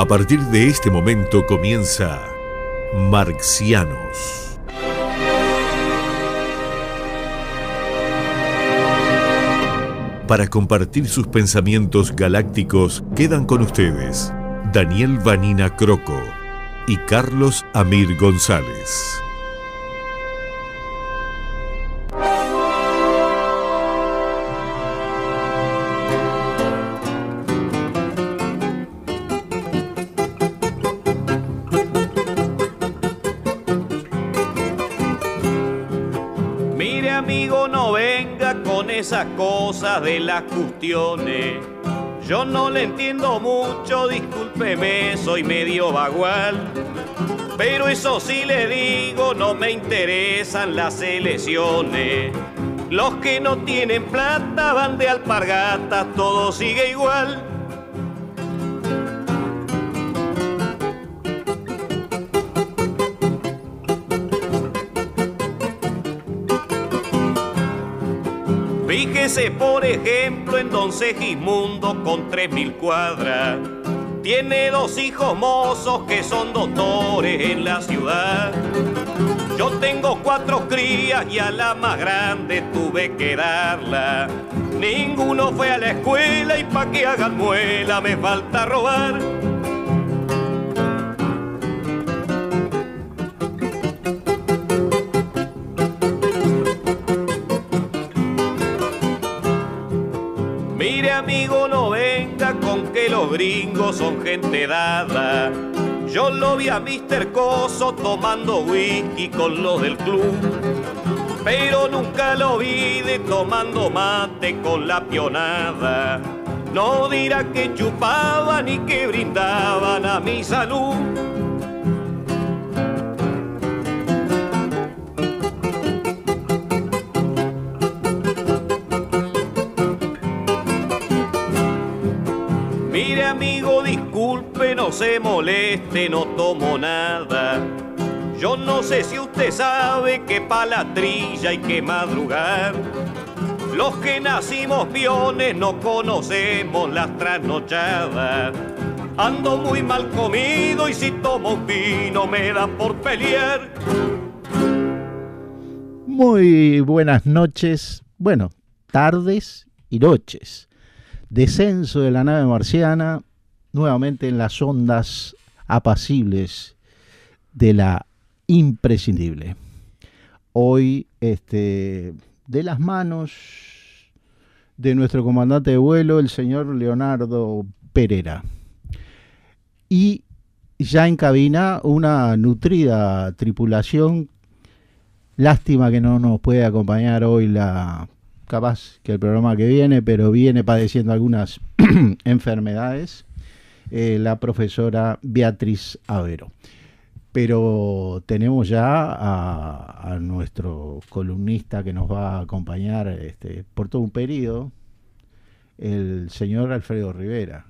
A partir de este momento comienza Marxianos. para compartir sus pensamientos galácticos quedan con ustedes Daniel Vanina Croco y Carlos Amir González. de las cuestiones. Yo no le entiendo mucho, discúlpeme, soy medio vagual. Pero eso sí le digo, no me interesan las elecciones. Los que no tienen plata van de alpargatas, todo sigue igual. por ejemplo, en Don Segismundo con tres mil cuadras. Tiene dos hijos mozos que son doctores en la ciudad. Yo tengo cuatro crías y a la más grande tuve que darla. Ninguno fue a la escuela y pa' que hagan muela me falta robar. son gente dada. Yo lo vi a Mr. Coso tomando whisky con los del club, pero nunca lo vi de tomando mate con la pionada. No dirá que chupaban y que brindaban a mi salud. no se moleste, no tomo nada. Yo no sé si usted sabe que pa' la trilla hay que madrugar. Los que nacimos piones no conocemos las trasnochadas. Ando muy mal comido y si tomo vino me da por pelear. Muy buenas noches, bueno, tardes y noches. Descenso de la nave marciana, nuevamente en las ondas apacibles de la imprescindible. Hoy, este, de las manos de nuestro comandante de vuelo, el señor Leonardo Pereira. Y ya en cabina una nutrida tripulación. Lástima que no nos puede acompañar hoy la capaz que el programa que viene, pero viene padeciendo algunas enfermedades eh, la profesora Beatriz Avero. Pero tenemos ya a, nuestro columnista que nos va a acompañar este, por todo un periodo, el señor Alfredo Rivera.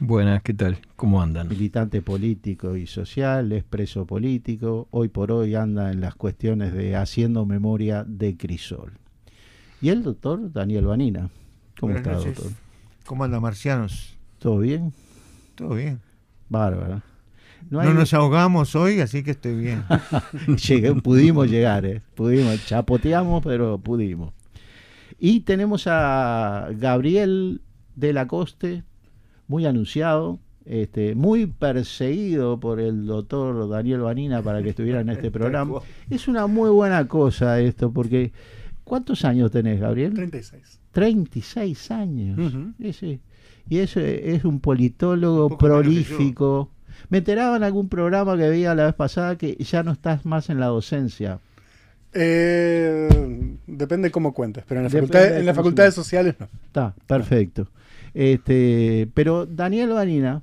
Buenas, ¿qué tal? ¿Cómo andan? Militante político y social, expreso político, hoy por hoy anda en las cuestiones de haciendo memoria de Crisol. Y el doctor Daniel Vanina. ¿Cómo Buenas doctor? ¿Cómo anda, marcianos? ¿Todo bien? Todo bien. Bárbara. No, nos ahogamos hoy, así que estoy bien. Llegué, pudimos llegar, eh. pudimos, chapoteamos, pero pudimos. Y tenemos a Gabriel de la Coste, muy anunciado, este, muy perseguido por el doctor Daniel Vanina para que estuviera en este programa. Es una muy buena cosa esto, porque ¿cuántos años tenés, Gabriel? 36. 36 años. sí, sí y es, un politólogo prolífico. Me enteraba en algún programa que veía la vez pasada que ya no estás más en la docencia. Eh, depende cómo cuentes, pero en la facultad, de sociales no. Está, perfecto. Este, pero Daniel Vanina,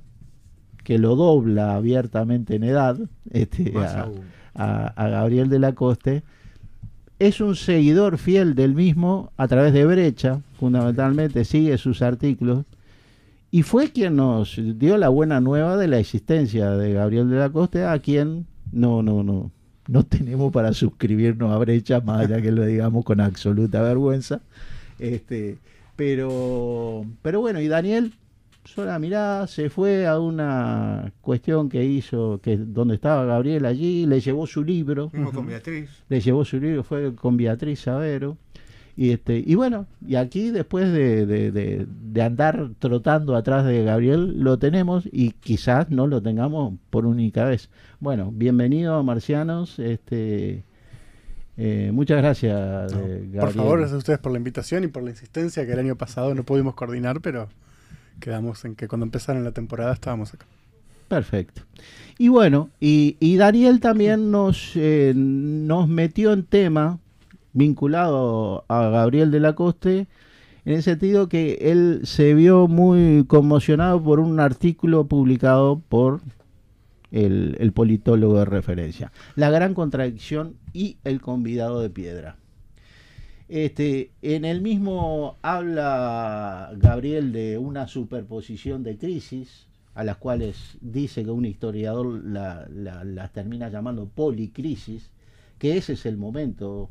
que lo dobla abiertamente en edad este, a, Gabriel de la Coste, es un seguidor fiel del mismo a través de Brecha, fundamentalmente sigue sus artículos y fue quien nos dio la buena nueva de la existencia de Gabriel de la Costa, a quien no, no, no, no tenemos para suscribirnos a Brecha, más allá que lo digamos con absoluta vergüenza. Este, pero, pero bueno, y Daniel, sola mirada, se fue a una cuestión que hizo, que donde estaba Gabriel allí, le llevó su libro. con Beatriz. Le llevó su libro, fue con Beatriz Savero. Y, este, y bueno, y aquí después de, andar trotando atrás de Gabriel, lo tenemos y quizás no lo tengamos por única vez. Bueno, bienvenido Marcianos, este, eh, muchas gracias. Gabriel. Por eh, favor, gracias a ustedes por la invitación y por la insistencia que el año pasado no pudimos coordinar, pero quedamos en que cuando empezaron la temporada estábamos acá. Perfecto. Y bueno, y, Daniel también nos, eh, nos metió en tema vinculado a Gabriel de la Coste, en el sentido que él se vio muy conmocionado por un artículo publicado por el, politólogo de referencia. La gran contradicción y el convidado de piedra. Este, en el mismo habla Gabriel de una superposición de crisis, a las cuales dice que un historiador las termina llamando policrisis, que ese es el momento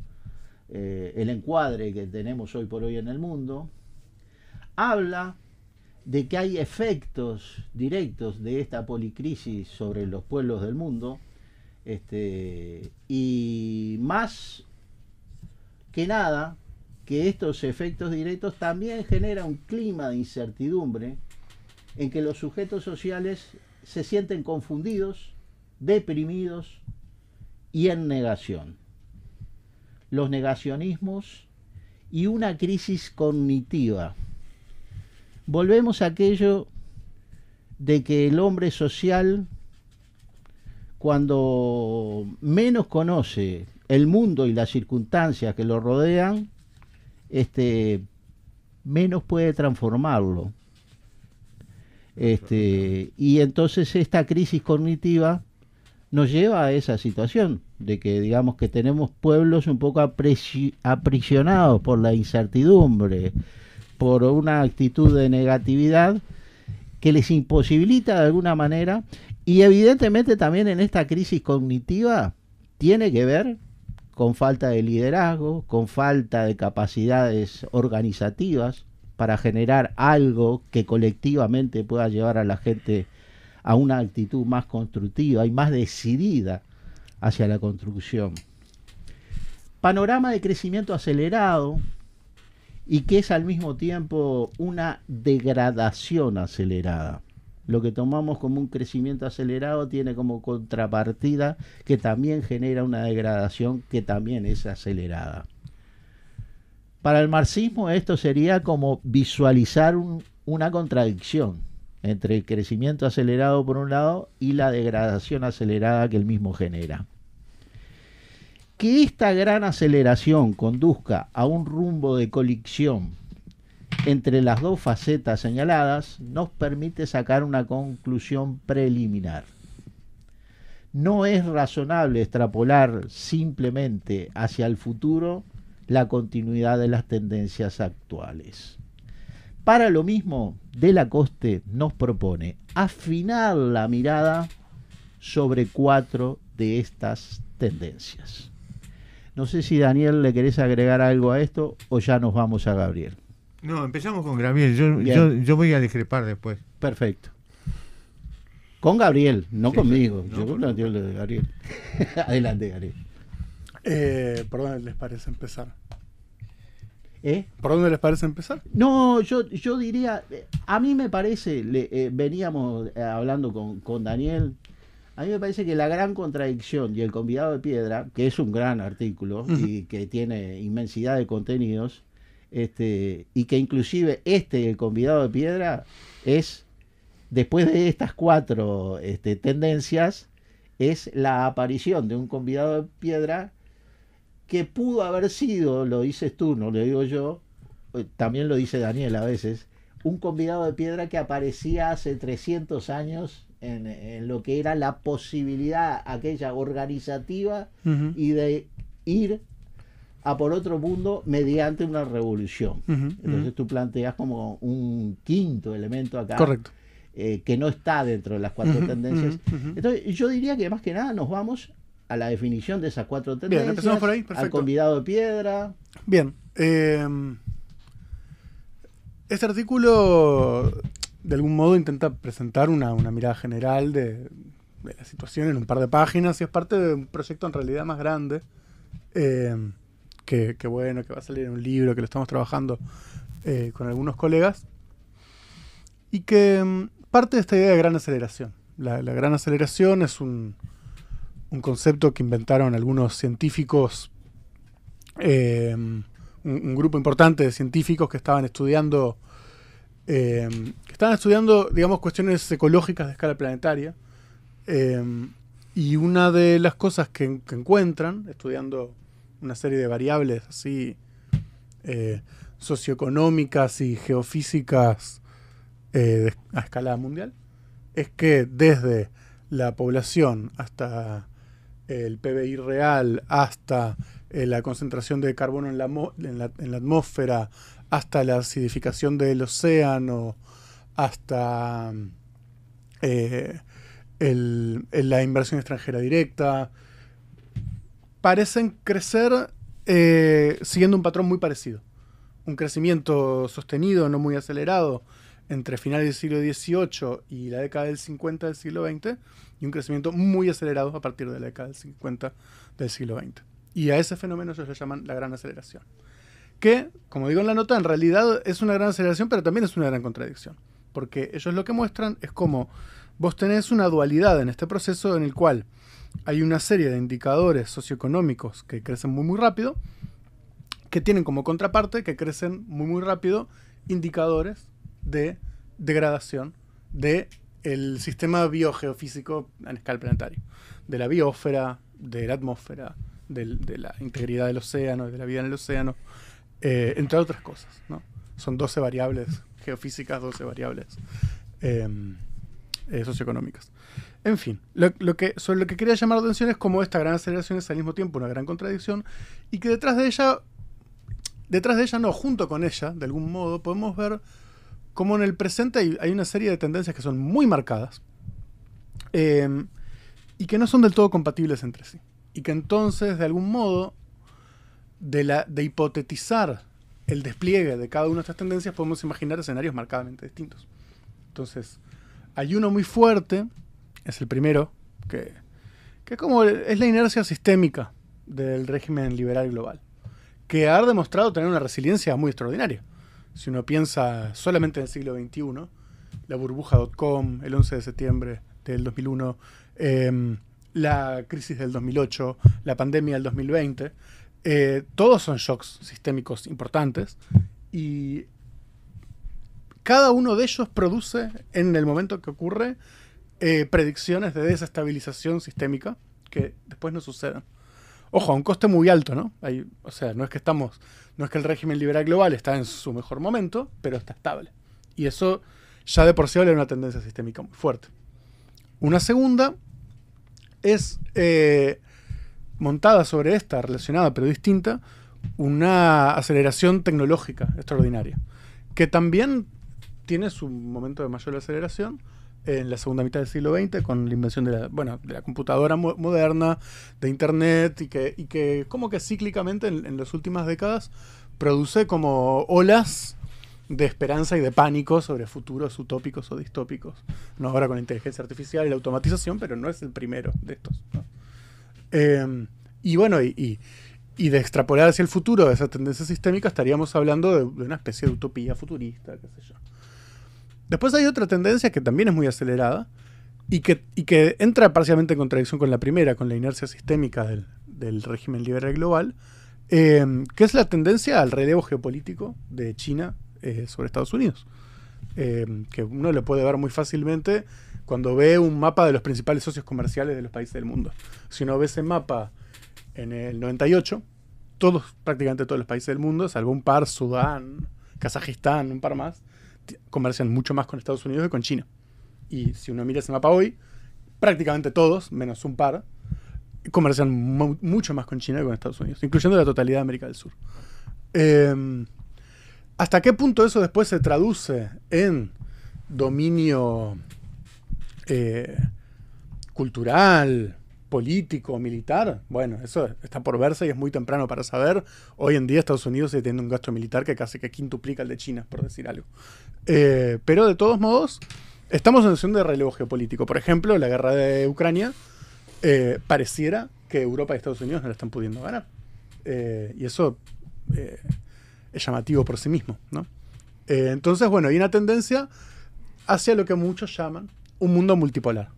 eh, el encuadre que tenemos hoy por hoy en el mundo, habla de que hay efectos directos de esta policrisis sobre los pueblos del mundo, este, y más que nada que estos efectos directos también generan un clima de incertidumbre en que los sujetos sociales se sienten confundidos, deprimidos y en negación los negacionismos y una crisis cognitiva. Volvemos a aquello de que el hombre social, cuando menos conoce el mundo y las circunstancias que lo rodean, este, menos puede transformarlo. Este, y entonces esta crisis cognitiva nos lleva a esa situación de que digamos que tenemos pueblos un poco aprisionados por la incertidumbre, por una actitud de negatividad que les imposibilita de alguna manera y evidentemente también en esta crisis cognitiva tiene que ver con falta de liderazgo, con falta de capacidades organizativas para generar algo que colectivamente pueda llevar a la gente a una actitud más constructiva y más decidida hacia la construcción. Panorama de crecimiento acelerado y que es al mismo tiempo una degradación acelerada. Lo que tomamos como un crecimiento acelerado tiene como contrapartida que también genera una degradación que también es acelerada. Para el marxismo esto sería como visualizar una contradicción entre el crecimiento acelerado por un lado y la degradación acelerada que el mismo genera. Que esta gran aceleración conduzca a un rumbo de colisión entre las dos facetas señaladas nos permite sacar una conclusión preliminar. No es razonable extrapolar simplemente hacia el futuro la continuidad de las tendencias actuales. Para lo mismo, De la nos propone afinar la mirada sobre cuatro de estas tendencias. No sé si Daniel le querés agregar algo a esto o ya nos vamos a Gabriel. No, empezamos con Gabriel. Yo, voy a discrepar después. Perfecto. Con Gabriel, no conmigo. yo no, de Gabriel. Adelante, Gabriel. Eh, perdón, les parece empezar. ¿Eh? ¿Por dónde les parece empezar? No, yo, yo diría, eh, a mí me parece, eh, veníamos hablando con, Daniel, a mí me parece que la gran contradicción y el convidado de piedra, que es un gran artículo y que tiene inmensidad de contenidos, este, y que inclusive este, el convidado de piedra, es, después de estas cuatro este, tendencias, es la aparición de un convidado de piedra que pudo haber sido, lo dices tú, no lo digo yo, eh, también lo dice Daniel a veces, un convidado de piedra que aparecía hace 300 años en, lo que era la posibilidad aquella organizativa y de ir a por otro mundo mediante una revolución. Entonces tú planteas como un quinto elemento acá. Correcto. Eh, que no está dentro de las cuatro tendencias. Entonces, yo diría que más que nada nos vamos a la definición de esas cuatro tendencias. Bien, Al convidado de piedra. Bien. Em, este artículo, de algún modo, intenta presentar una, mirada general de, la situación en un par de páginas y es parte de un proyecto en realidad más grande. Em, que, bueno, que va a salir en un libro, que lo estamos trabajando eh, con algunos colegas. Y que em, parte de esta idea de gran aceleración. la gran aceleración es un, un concepto que inventaron algunos científicos, eh, un, grupo importante de científicos que estaban estudiando, eh, que estaban estudiando, digamos, cuestiones ecológicas de escala planetaria. Eh, y una de las cosas que, encuentran, estudiando una serie de variables así socioeconómicas y geofísicas a escala mundial, es que desde la población hasta el PBI real hasta eh, la concentración de carbono en la, atmósfera, hasta la acidificación del océano, hasta eh, la inversión extranjera directa, parecen crecer eh, siguiendo un patrón muy parecido. Un crecimiento sostenido, no muy acelerado, entre finales del siglo XVIII y la década del 50 del siglo XX, y un crecimiento muy acelerado a partir de la década del 50 del siglo XX. Y a ese fenómeno ellos le llaman la gran aceleración. Que, como digo en la nota, en realidad es una gran aceleración, pero también es una gran contradicción. Porque ellos lo que muestran es como vos tenés una dualidad en este proceso en el cual hay una serie de indicadores socioeconómicos que crecen muy muy rápido, que tienen como contraparte que crecen muy muy rápido indicadores de degradación de el sistema biogeofísico a escala planetaria, de la biosfera, de la atmósfera, de, la integridad del océano, de la vida en el océano, eh, entre otras cosas. ¿no? Son 12 variables geofísicas, 12 variables em, eh, socioeconómicas. En fin, lo, que, sobre lo que quería llamar la atención es cómo esta gran aceleración es al mismo tiempo una gran contradicción y que detrás de ella, detrás de ella no, junto con ella, de algún modo, podemos ver como en el presente hay, una serie de tendencias que son muy marcadas em, y que no son del todo compatibles entre sí. Y que entonces, de algún modo, de, hipotetizar el despliegue de cada una de estas tendencias, podemos imaginar escenarios marcadamente distintos. Entonces, hay uno muy fuerte, es el primero, que, como es la inercia sistémica del régimen liberal global, que ha demostrado tener una resiliencia muy extraordinaria si uno piensa solamente en el siglo XXI, la burbuja.com, el 11 de septiembre del 2001, em, la crisis del 2008, la pandemia del 2020, eh, todos son shocks sistémicos importantes y cada uno de ellos produce en el momento que ocurre eh, predicciones de desestabilización sistémica que después no suceden. Ojo, a un coste muy alto, ¿no? o sea, no es que estamos, no es que el régimen liberal global está en su mejor momento, pero está estable. Y eso ya de por sí vale una tendencia sistémica muy fuerte. Una segunda es eh, montada sobre esta, relacionada pero distinta, una aceleración tecnológica extraordinaria, que también tiene su momento de mayor aceleración, en la segunda mitad del siglo XX con la invención de la, bueno, de la computadora moderna, de Internet y que, y que como que cíclicamente en, las últimas décadas produce como olas de esperanza y de pánico sobre futuros utópicos o distópicos. No ahora con la inteligencia artificial y la automatización, pero no es el primero de estos. Em, y bueno, y, y, de extrapolar hacia el futuro de esa tendencia sistémica estaríamos hablando de, de una especie de utopía futurista, qué sé yo. Después hay otra tendencia que también es muy acelerada y que, entra parcialmente en contradicción con la primera, con la inercia sistémica del, régimen liberal global, eh, que es la tendencia al relevo geopolítico de China eh, sobre Estados Unidos. Eh, que uno lo puede ver muy fácilmente cuando ve un mapa de los principales socios comerciales de los países del mundo. Si uno ve ese mapa en el 98, todos, prácticamente todos los países del mundo, salvo un par, Sudán, Kazajistán, un par más, comercian mucho más con Estados Unidos que con China. Y si uno mira ese mapa hoy, prácticamente todos, menos un par, comercian mucho más con China que con Estados Unidos, incluyendo la totalidad de América del Sur. Em, ¿Hasta qué punto eso después se traduce en dominio eh, cultural, político militar, bueno, eso está por verse y es muy temprano para saber. Hoy en día Estados Unidos tiene un gasto militar que casi que quintuplica el de China, por decir algo. Eh, pero de todos modos, estamos en situación de relevo geopolítico. Por ejemplo, la guerra de Ucrania eh, pareciera que Europa y Estados Unidos no la están pudiendo ganar. Eh, y eso es llamativo por sí mismo, ¿no? entonces, bueno, hay una tendencia hacia lo que muchos llaman un mundo multipolar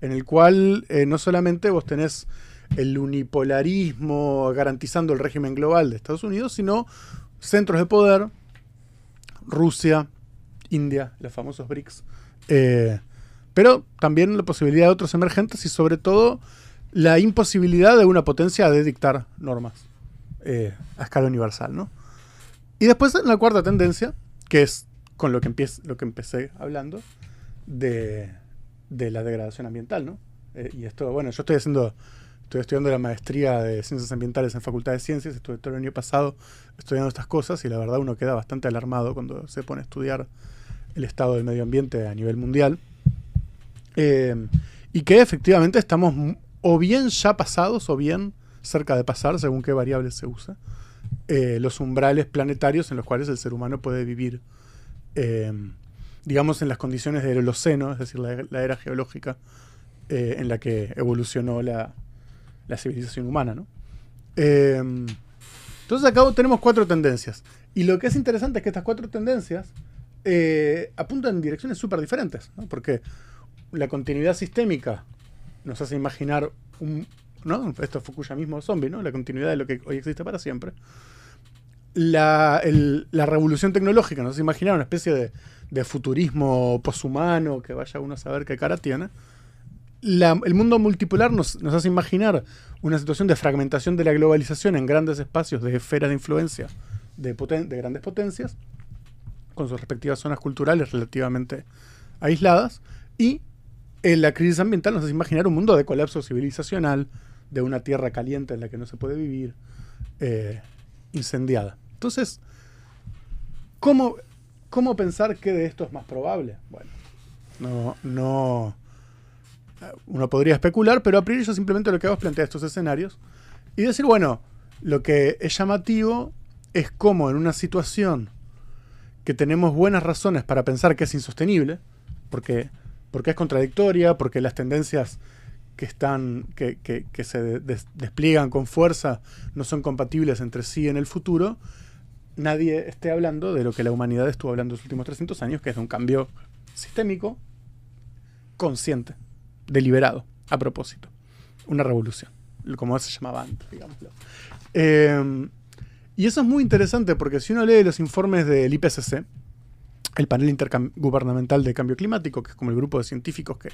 en el cual eh, no solamente vos tenés el unipolarismo garantizando el régimen global de Estados Unidos, sino centros de poder, Rusia, India, los famosos BRICS, eh, pero también la posibilidad de otros emergentes y sobre todo la imposibilidad de una potencia de dictar normas eh, a escala universal. ¿no? Y después la cuarta tendencia, que es con lo que, lo que empecé hablando, de de la degradación ambiental, ¿no? Eh, y esto, bueno, yo estoy haciendo, estoy estudiando la maestría de ciencias ambientales en Facultad de Ciencias, estuve todo el año pasado estudiando estas cosas y la verdad uno queda bastante alarmado cuando se pone a estudiar el estado del medio ambiente a nivel mundial. Eh, y que efectivamente estamos o bien ya pasados o bien cerca de pasar, según qué variables se usa, eh, los umbrales planetarios en los cuales el ser humano puede vivir digamos, en las condiciones del Holoceno, es decir, la, era geológica eh, en la que evolucionó la, civilización humana, ¿no? Eh, entonces acá tenemos cuatro tendencias. Y lo que es interesante es que estas cuatro tendencias eh, apuntan en direcciones súper diferentes, Porque la continuidad sistémica nos hace imaginar un... ¿no? Esto es mismo zombie, ¿no? La continuidad de lo que hoy existe para siempre. La, la revolución tecnológica nos hace imaginar una especie de de futurismo poshumano, que vaya uno a saber qué cara tiene. el mundo multipolar nos, nos, hace imaginar una situación de fragmentación de la globalización en grandes espacios de esferas de influencia de, de grandes potencias, con sus respectivas zonas culturales relativamente aisladas, y en eh, la crisis ambiental nos hace imaginar un mundo de colapso civilizacional, de una tierra caliente en la que no se puede vivir, eh, incendiada. Entonces, ¿cómo ¿Cómo pensar qué de esto es más probable? Bueno, no, no. Uno podría especular, pero a priori yo simplemente lo que hago es plantear estos escenarios y decir, bueno, lo que es llamativo es cómo en una situación que tenemos buenas razones para pensar que es insostenible, porque, porque es contradictoria, porque las tendencias que están que, que, se despliegan con fuerza no son compatibles entre sí en el futuro nadie esté hablando de lo que la humanidad estuvo hablando en los últimos 300 años, que es de un cambio sistémico, consciente, deliberado, a propósito. Una revolución, como se llamaba antes, digámoslo. Eh, y eso es muy interesante porque si uno lee los informes del IPCC, el panel intergubernamental de cambio climático, que es como el grupo de científicos que,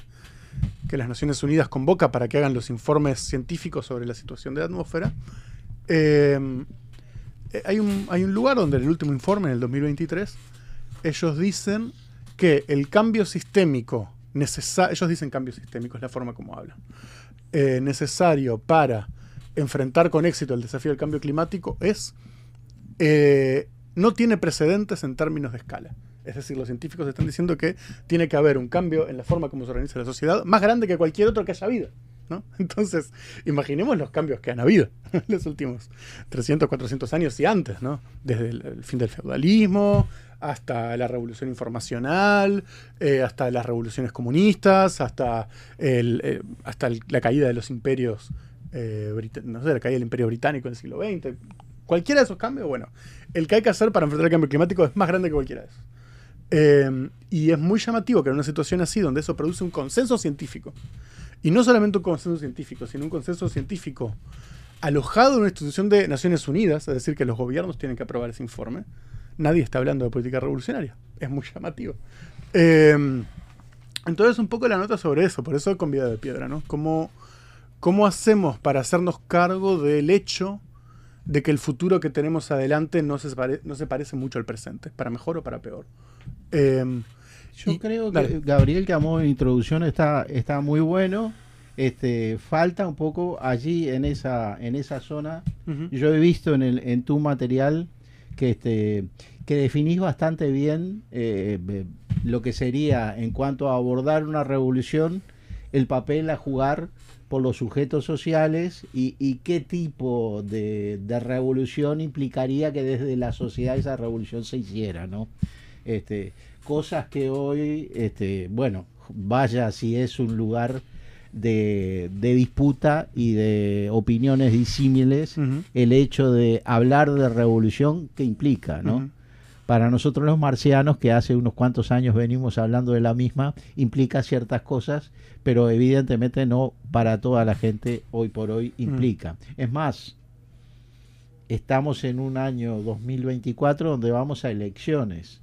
que, las Naciones Unidas convoca para que hagan los informes científicos sobre la situación de la atmósfera, eh, eh, hay, un, lugar donde en el último informe, en el 2023, ellos dicen que el cambio sistémico ellos dicen cambio sistémico, es la forma como hablan, eh, necesario para enfrentar con éxito el desafío del cambio climático es, eh, no tiene precedentes en términos de escala. Es decir, los científicos están diciendo que tiene que haber un cambio en la forma como se organiza la sociedad más grande que cualquier otro que haya habido. Entonces, imaginemos los cambios que han habido en los últimos 300, 400 años y antes, Desde el, fin del feudalismo hasta la revolución informacional, eh, hasta las revoluciones comunistas, hasta, eh, hasta la caída de los imperios, eh, no la caída del imperio británico en el siglo XX. Cualquiera de esos cambios, bueno, el que hay que hacer para enfrentar el cambio climático es más grande que cualquiera de esos. y es muy llamativo que en una situación así, donde eso produce un consenso científico, y no solamente un consenso científico, sino un consenso científico alojado en una institución de Naciones Unidas, es decir, que los gobiernos tienen que aprobar ese informe. Nadie está hablando de política revolucionaria. Es muy llamativo. Em, entonces, un poco la nota sobre eso, por eso con vida de piedra, ¿no? ¿Cómo, ¿Cómo hacemos para hacernos cargo del hecho de que el futuro que tenemos adelante no se, no se parece mucho al presente, para mejor o para peor? Em, yo creo que Gabriel que amó introducción está, está muy bueno. Este, falta un poco allí en esa, en esa zona. Yo he visto en, el, en tu material que, este, que definís bastante bien eh, eh, lo que sería en cuanto a abordar una revolución, el papel a jugar por los sujetos sociales y, y qué tipo de, de, revolución implicaría que desde la sociedad esa revolución se hiciera, ¿no? Este, cosas que hoy, este, bueno, vaya si es un lugar de, disputa y de opiniones disímiles, el hecho de hablar de revolución que implica, ¿no? Para nosotros los marcianos, que hace unos cuantos años venimos hablando de la misma, implica ciertas cosas, pero evidentemente no para toda la gente hoy por hoy implica. Es más, estamos en un año 2024 donde vamos a elecciones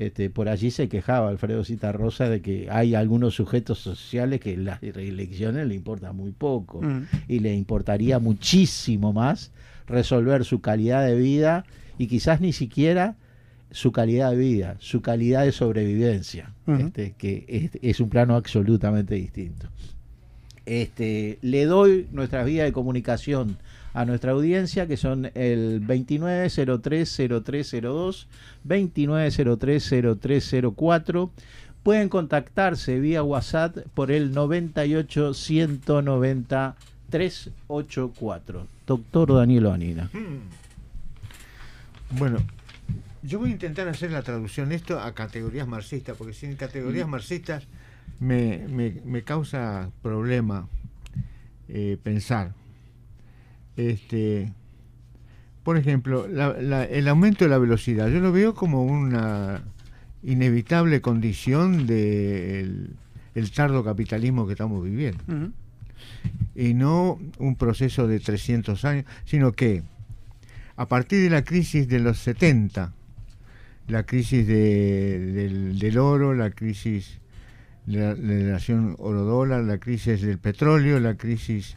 este, por allí se quejaba Alfredo Rosa de que hay algunos sujetos sociales que las elecciones le importan muy poco mm. y le importaría muchísimo más resolver su calidad de vida y quizás ni siquiera su calidad de vida, su calidad de sobrevivencia, este, que es, un plano absolutamente distinto. Este, le doy nuestras vía de comunicación a nuestra audiencia, que son el 29030302, 29030304. Pueden contactarse vía WhatsApp por el 9819384 Doctor Daniel Anina. Hmm. Bueno, yo voy a intentar hacer la traducción esto a categorías marxistas, porque sin categorías mm. marxistas me, causa problema eh, pensar este, por ejemplo, el aumento de la velocidad, yo lo veo como una inevitable condición del de el tardo capitalismo que estamos viviendo. Y no un proceso de 300 años, sino que a partir de la crisis de los 70, la crisis del, oro, la crisis de la, nación la oro-dólar, la crisis del petróleo, la crisis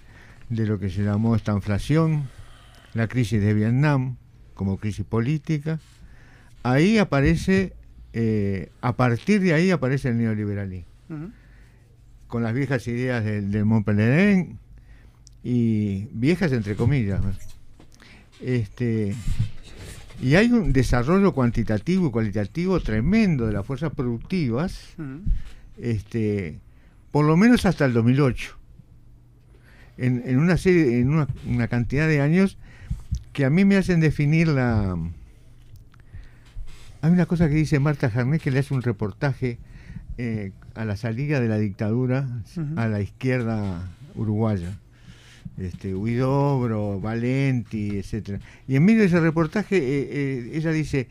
de lo que se llamó esta inflación, la crisis de Vietnam como crisis política, ahí aparece, eh, a partir de ahí aparece el neoliberalismo, con las viejas ideas de, de Montpellier y viejas entre comillas. Este, y hay un desarrollo cuantitativo y cualitativo tremendo de las fuerzas productivas, este, por lo menos hasta el 2008 en, una serie, en una, cantidad de años que a mí me hacen definir la. Hay una cosa que dice Marta Jarné que le hace un reportaje eh, a la salida de la dictadura a la izquierda uruguaya. Este, Huidobro, Valenti, etcétera. Y en medio de ese reportaje, eh, eh, ella dice: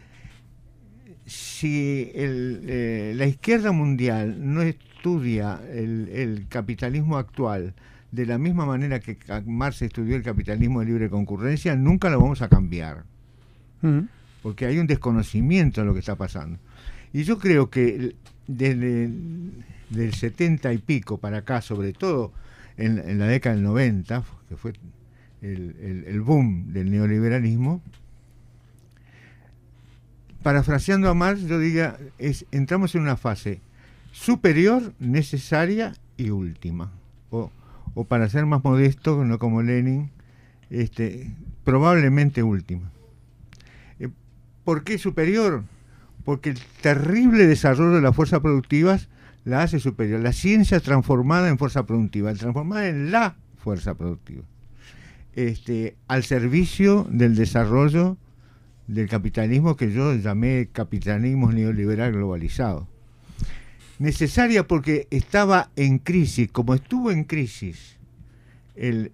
si el, la izquierda mundial no estudia el capitalismo actual, de la misma manera que Marx estudió el capitalismo de libre concurrencia, nunca lo vamos a cambiar. Mm. Porque hay un desconocimiento de lo que está pasando. Y yo creo que desde el 70 y pico para acá, sobre todo en, la década del 90, que fue el, boom del neoliberalismo, parafraseando a Marx, yo diría es, entramos en una fase superior, necesaria y última o para ser más modesto, no como Lenin, este, probablemente última. Eh, ¿Por qué superior? Porque el terrible desarrollo de las fuerzas productivas la hace superior. La ciencia transformada en fuerza productiva, transformada en la fuerza productiva, este, al servicio del desarrollo del capitalismo que yo llamé capitalismo neoliberal globalizado necesaria porque estaba en crisis, como estuvo en crisis en,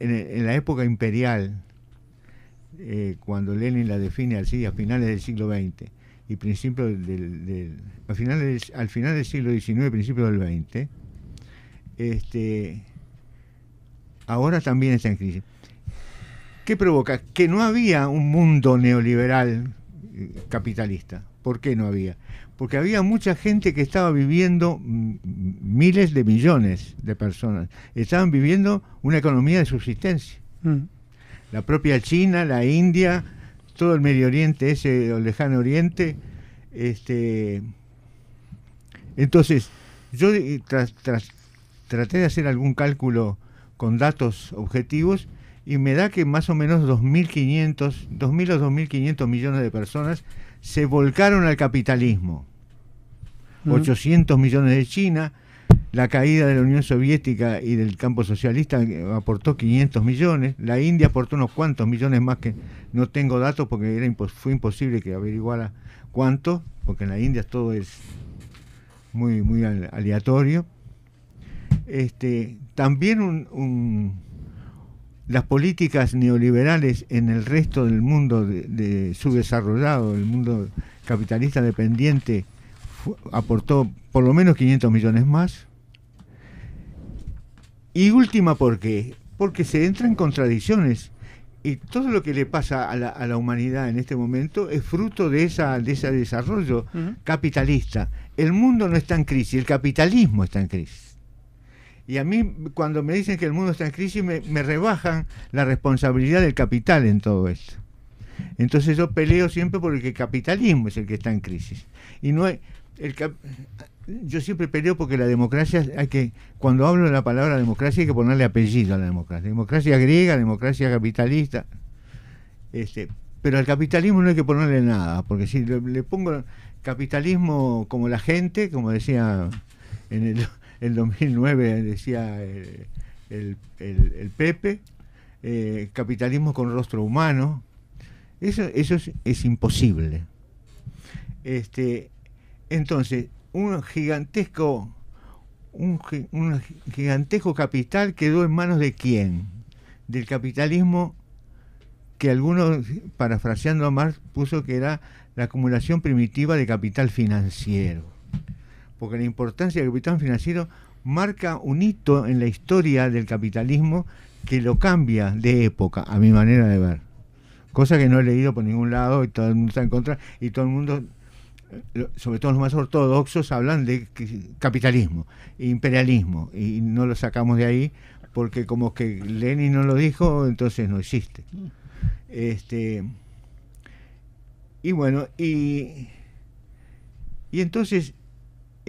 la época imperial, eh, cuando Lenin la define así a finales del siglo XX y principio del, al final del siglo XIX, principio del XX, este, ahora también está en crisis. ¿Qué provoca? Que no había un mundo neoliberal eh, capitalista. ¿Por qué no había? porque había mucha gente que estaba viviendo, miles de millones de personas, estaban viviendo una economía de subsistencia. Mm. La propia China, la India, todo el Medio Oriente, ese lejano Oriente. Este, entonces, yo eh, traté de hacer algún cálculo con datos objetivos y me da que más o menos 2.500, 2.000 o 2.500 millones de personas se volcaron al capitalismo. 800 millones de China, la caída de la Unión Soviética y del campo socialista aportó 500 millones, la India aportó unos cuantos millones más que no tengo datos porque era fue imposible que averiguara cuánto, porque en la India todo es muy, muy aleatorio. Este, también un las políticas neoliberales en el resto del mundo de, subdesarrollado, el mundo capitalista dependiente, aportó por lo menos 500 millones más. Y última, ¿por qué? Porque se entra en contradicciones. Y todo lo que le pasa a la, humanidad en este momento es fruto de, esa, de ese desarrollo capitalista. El mundo no está en crisis, el capitalismo está en crisis. Y a mí, cuando me dicen que el mundo está en crisis, me, rebajan la responsabilidad del capital en todo esto. Entonces yo peleo siempre porque el capitalismo es el que está en crisis. Y no hay, el cap yo siempre peleo porque la democracia hay que cuando hablo de la palabra democracia hay que ponerle apellido a la democracia. Democracia griega, democracia capitalista. Este, pero al capitalismo no hay que ponerle nada, porque si le pongo capitalismo como la gente, como decía en el el 2009 decía eh, el, Pepe, eh, capitalismo con rostro humano. Eso, es, imposible. Este, entonces, un gigantesco, un, un gigantesco capital quedó en manos de quién? Del capitalismo que algunos, parafraseando a Marx, puso que era la acumulación primitiva de capital financiero porque la importancia del capital financiero marca un hito en la historia del capitalismo que lo cambia de época, a mi manera de ver. Cosa que no he leído por ningún lado y todo el mundo está en contra y todo el mundo, sobre todo los más ortodoxos, hablan de capitalismo, imperialismo y no lo sacamos de ahí porque como que Lenin no lo dijo, entonces no existe. Este, y bueno, y, y entonces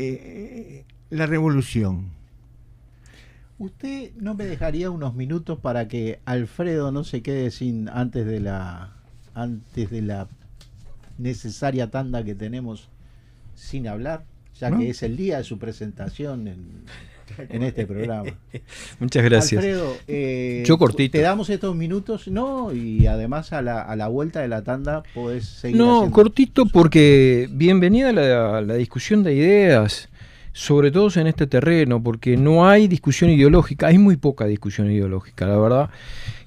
eh, la revolución. ¿Usted no me dejaría unos minutos para que Alfredo no se quede sin antes de la antes de la necesaria tanda que tenemos sin hablar, ya que es el día de su presentación en en este programa. Muchas gracias. Alfredo, eh, Te damos estos minutos, ¿no? Y además a la, vuelta de la tanda podés seguir. No, cortito porque bienvenida a la discusión de ideas sobre todo en este terreno, porque no hay discusión ideológica, hay muy poca discusión ideológica, la verdad,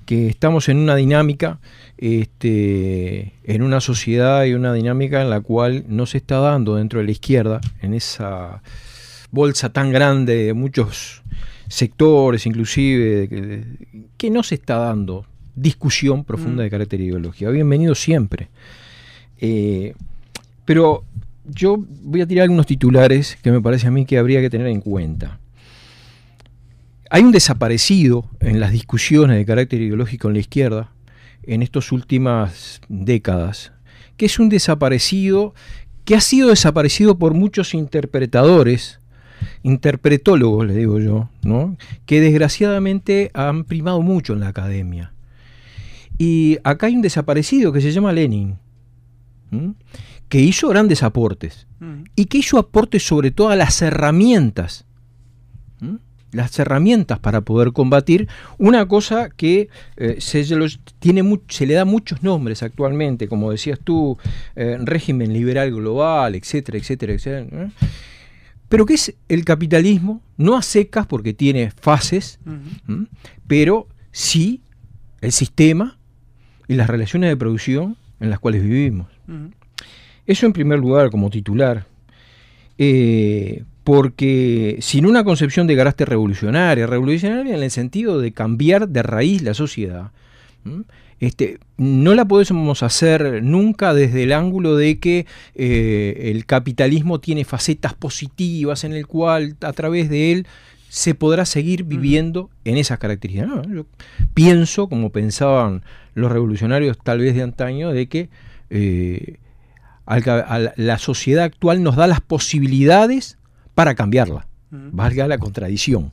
que estamos en una dinámica, este, en una sociedad y una dinámica en la cual no se está dando dentro de la izquierda, en esa bolsa tan grande de muchos sectores, inclusive, que, no se está dando discusión profunda mm. de carácter ideológico. Bienvenido siempre. Eh, pero yo voy a tirar algunos titulares que me parece a mí que habría que tener en cuenta. Hay un desaparecido en las discusiones de carácter ideológico en la izquierda en estas últimas décadas, que es un desaparecido que ha sido desaparecido por muchos interpretadores interpretólogos, le digo yo, ¿no? que desgraciadamente han primado mucho en la academia. Y acá hay un desaparecido que se llama Lenin, que hizo grandes aportes mm. y que hizo aportes sobre todo a las herramientas, las herramientas para poder combatir una cosa que eh, se, le da muchos nombres actualmente, como decías tú, eh, régimen liberal global, etcétera, etcétera, etcétera. ¿eh? pero ¿qué es el capitalismo, no a secas porque tiene fases, pero sí el sistema y las relaciones de producción en las cuales vivimos. Eso en primer lugar como titular, eh, porque sin una concepción de carácter revolucionaria, revolucionaria en el sentido de cambiar de raíz la sociedad, este, no la podemos hacer nunca desde el ángulo de que eh, el capitalismo tiene facetas positivas en el cual a través de él se podrá seguir viviendo en esas características. pienso, como pensaban los revolucionarios tal vez de antaño, de que eh, la sociedad actual nos da las posibilidades para cambiarla, valga la contradicción,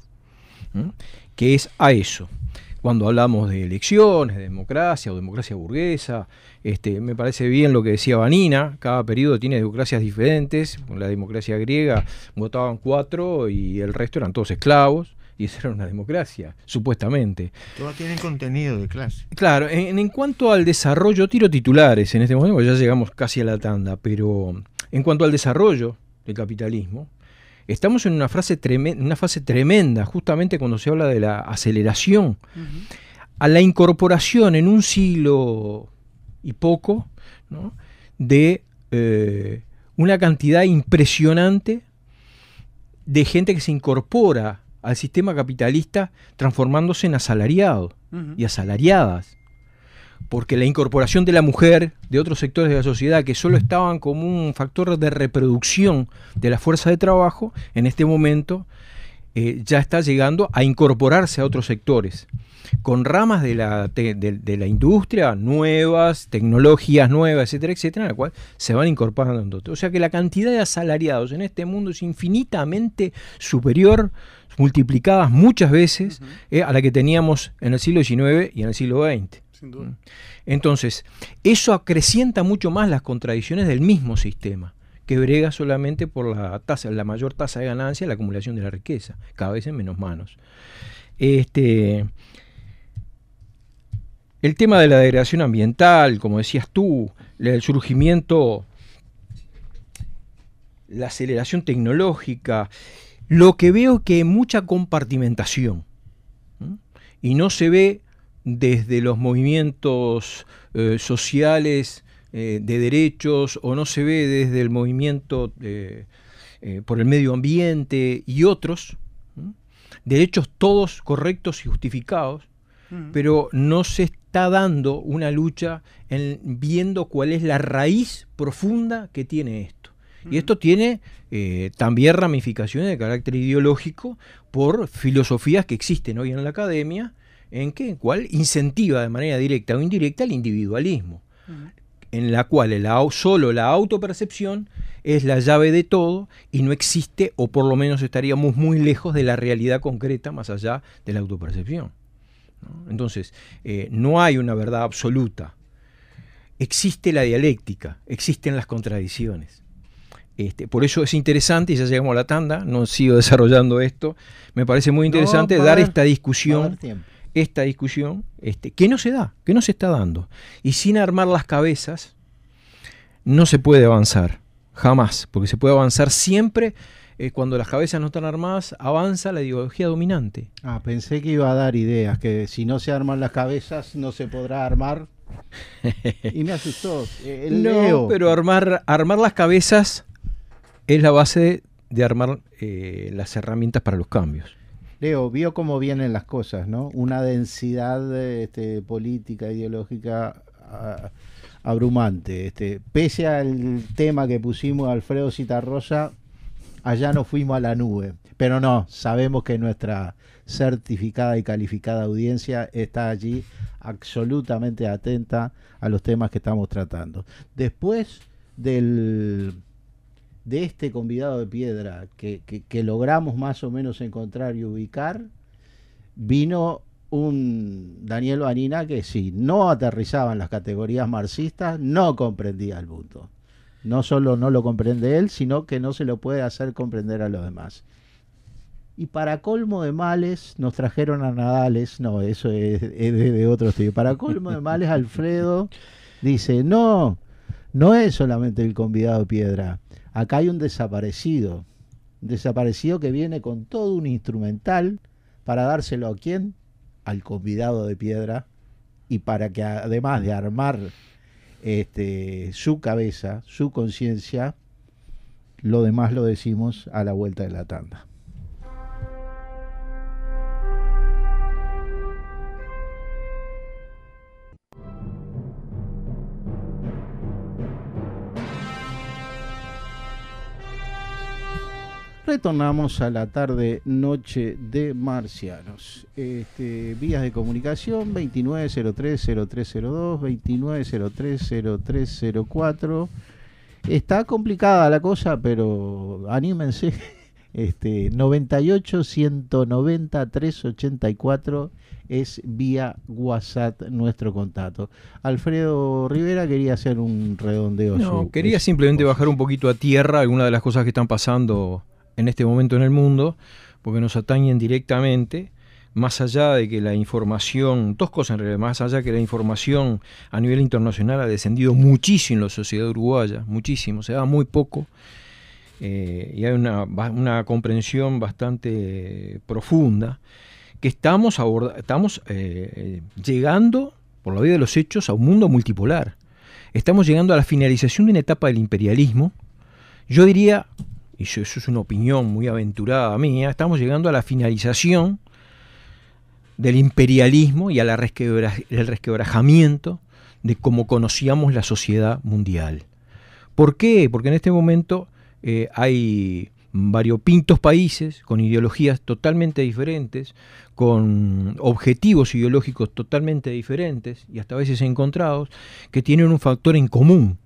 que es a eso cuando hablamos de elecciones, de democracia o democracia burguesa. Este, me parece bien lo que decía Vanina, cada periodo tiene democracias diferentes. Con la democracia griega votaban cuatro y el resto eran todos esclavos. Y esa era una democracia, supuestamente. Todas tienen contenido de clase. Claro, en, en cuanto al desarrollo, tiro titulares en este momento, ya llegamos casi a la tanda, pero en cuanto al desarrollo del capitalismo, Estamos en una, una fase tremenda, justamente cuando se habla de la aceleración. A la incorporación en un siglo y poco de eh, una cantidad impresionante de gente que se incorpora al sistema capitalista transformándose en asalariados y asalariadas porque la incorporación de la mujer, de otros sectores de la sociedad que solo estaban como un factor de reproducción de la fuerza de trabajo, en este momento eh, ya está llegando a incorporarse a otros sectores, con ramas de la, industria nuevas, tecnologías nuevas, etcétera, etcétera, en la cual se van incorporando. O sea que la cantidad de asalariados en este mundo es infinitamente superior multiplicadas muchas veces eh, a la que teníamos en el siglo XIX y en el siglo XX. Mm. Entonces, eso acrecienta mucho más las contradicciones del mismo sistema, que brega solamente por la tasa, la mayor tasa de ganancia, la acumulación de la riqueza, cada vez en menos manos. Este, el tema de la degradación ambiental, como decías tú, el surgimiento, la aceleración tecnológica, lo que veo que hay mucha compartimentación y no se ve desde los movimientos eh, sociales eh, de derechos o no se ve desde el movimiento eh, por el medio ambiente y otros, derechos todos correctos y justificados, mm. pero no se está dando una lucha en viendo cuál es la raíz profunda que tiene esto. Y mm. esto tiene también ramificaciones de carácter ideológico por filosofías que existen hoy en la academia en qué? ¿cuál? incentiva de manera directa o indirecta el individualismo, en la cual solo la autopercepción es la llave de todo y no existe, o por lo menos estaríamos muy lejos de la realidad concreta más allá de la autopercepción. Entonces, eh, no hay una verdad absoluta. Existe la dialéctica, existen las contradicciones. Este, por eso es interesante, y ya llegamos a la tanda, no sigo desarrollando esto, me parece muy interesante dar, esta discusión esta discusión este, que no se da, que no se está dando. Y sin armar las cabezas no se puede avanzar, jamás, porque se puede avanzar siempre eh, cuando las cabezas no están armadas, avanza la ideología dominante. Ah, pensé que iba a dar ideas, que si no se arman las cabezas no se podrá armar. y me asustó. Eh, no, pero armar, armar las cabezas es la base de, armar eh, las herramientas para los cambios. Leo, vio cómo vienen las cosas, ¿no? Una densidad este, política, ideológica abrumante. Este. pese al tema que pusimos Alfredo Citarrosa, allá no fuimos a la nube. Pero no, sabemos que nuestra certificada y calificada audiencia está allí absolutamente atenta a los temas que estamos tratando. Después del de este convidado de piedra que, logramos más o menos encontrar y ubicar, vino un Daniel Vanina que si no aterrizaba en las categorías marxistas, no comprendía el mundo. No solo no lo comprende él, sino que no se lo puede hacer comprender a los demás. Y para colmo de males, nos trajeron a Nadales, no, eso es, de, otro estudio Para colmo de males, Alfredo dice, no, no es solamente el convidado piedra, acá hay un desaparecido, un desaparecido que viene con todo un instrumental para dárselo a quién, al convidado de piedra, y para que además de armar este, su cabeza, su conciencia, lo demás lo decimos a la vuelta de la tanda. Retornamos a la tarde, noche de marcianos. Este, vías de comunicación 29030302 29030304 Está complicada la cosa, pero anímense. Este, 98 es vía WhatsApp nuestro contacto. Alfredo Rivera quería hacer un redondeo. No, quería simplemente bajar un poquito a tierra algunas de las cosas que están pasando en este momento en el mundo, porque nos atañen directamente, más allá de que la información, dos cosas en realidad, más allá de que la información a nivel internacional ha descendido muchísimo en la sociedad uruguaya, muchísimo, se da muy poco, eh, y hay una, comprensión bastante profunda, que estamos, estamos eh, eh, llegando, por la vía de los hechos, a un mundo multipolar. Estamos llegando a la finalización de una etapa del imperialismo, yo diría y eso es una opinión muy aventurada mía, estamos llegando a la finalización del imperialismo y al resquebrajamiento de cómo conocíamos la sociedad mundial. ¿Por qué? Porque en este momento eh, hay variopintos países con ideologías totalmente diferentes, con objetivos ideológicos totalmente diferentes y hasta a veces encontrados, que tienen un factor en común,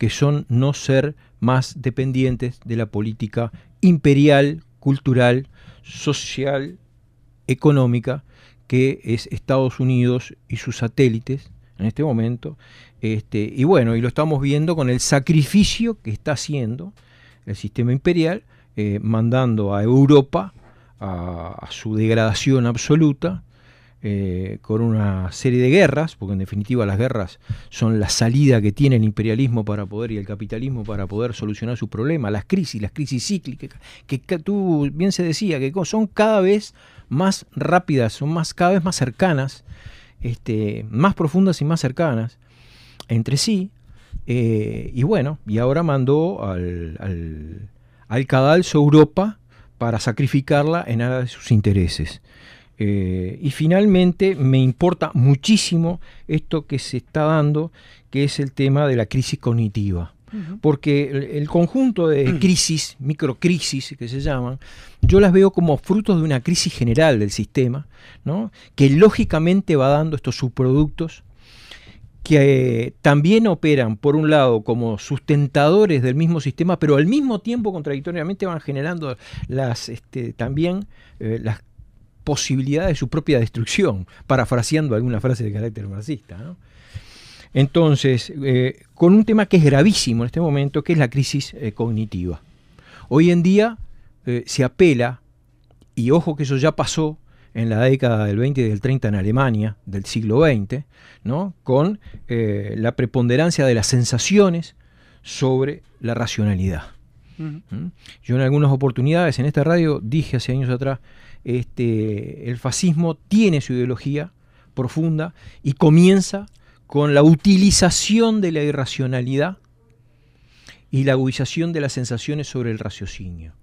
que son no ser más dependientes de la política imperial, cultural, social, económica, que es Estados Unidos y sus satélites en este momento. Este, y bueno, y lo estamos viendo con el sacrificio que está haciendo el sistema imperial, eh, mandando a Europa a su degradación absoluta, eh, con una serie de guerras, porque en definitiva las guerras son la salida que tiene el imperialismo para poder y el capitalismo para poder solucionar sus problemas, las crisis, las crisis cíclicas, que, tú bien se decía, que son cada vez más rápidas, son más, cada vez más cercanas, este, más profundas y más cercanas entre sí. Eh, y bueno, y ahora mandó al, al cadalso Europa para sacrificarla en aras de sus intereses. Eh, y finalmente me importa muchísimo esto que se está dando, que es el tema de la crisis cognitiva. Porque el, conjunto de crisis, microcrisis que se llaman, yo las veo como frutos de una crisis general del sistema, que lógicamente va dando estos subproductos que eh, también operan, por un lado, como sustentadores del mismo sistema, pero al mismo tiempo, contradictoriamente, van generando las, este, también eh, las las posibilidad de su propia destrucción, parafraseando alguna frase de carácter marxista. Entonces, eh, con un tema que es gravísimo en este momento, que es la crisis eh, cognitiva. Hoy en día eh, se apela, y ojo que eso ya pasó en la década del 20 y del 30 en Alemania, del siglo XX, con la preponderancia de las sensaciones sobre la racionalidad. ¿Mm? Yo en algunas oportunidades en esta radio dije hace años atrás, este, el fascismo tiene su ideología profunda y comienza con la utilización de la irracionalidad y la agudización de las sensaciones sobre el raciocinio.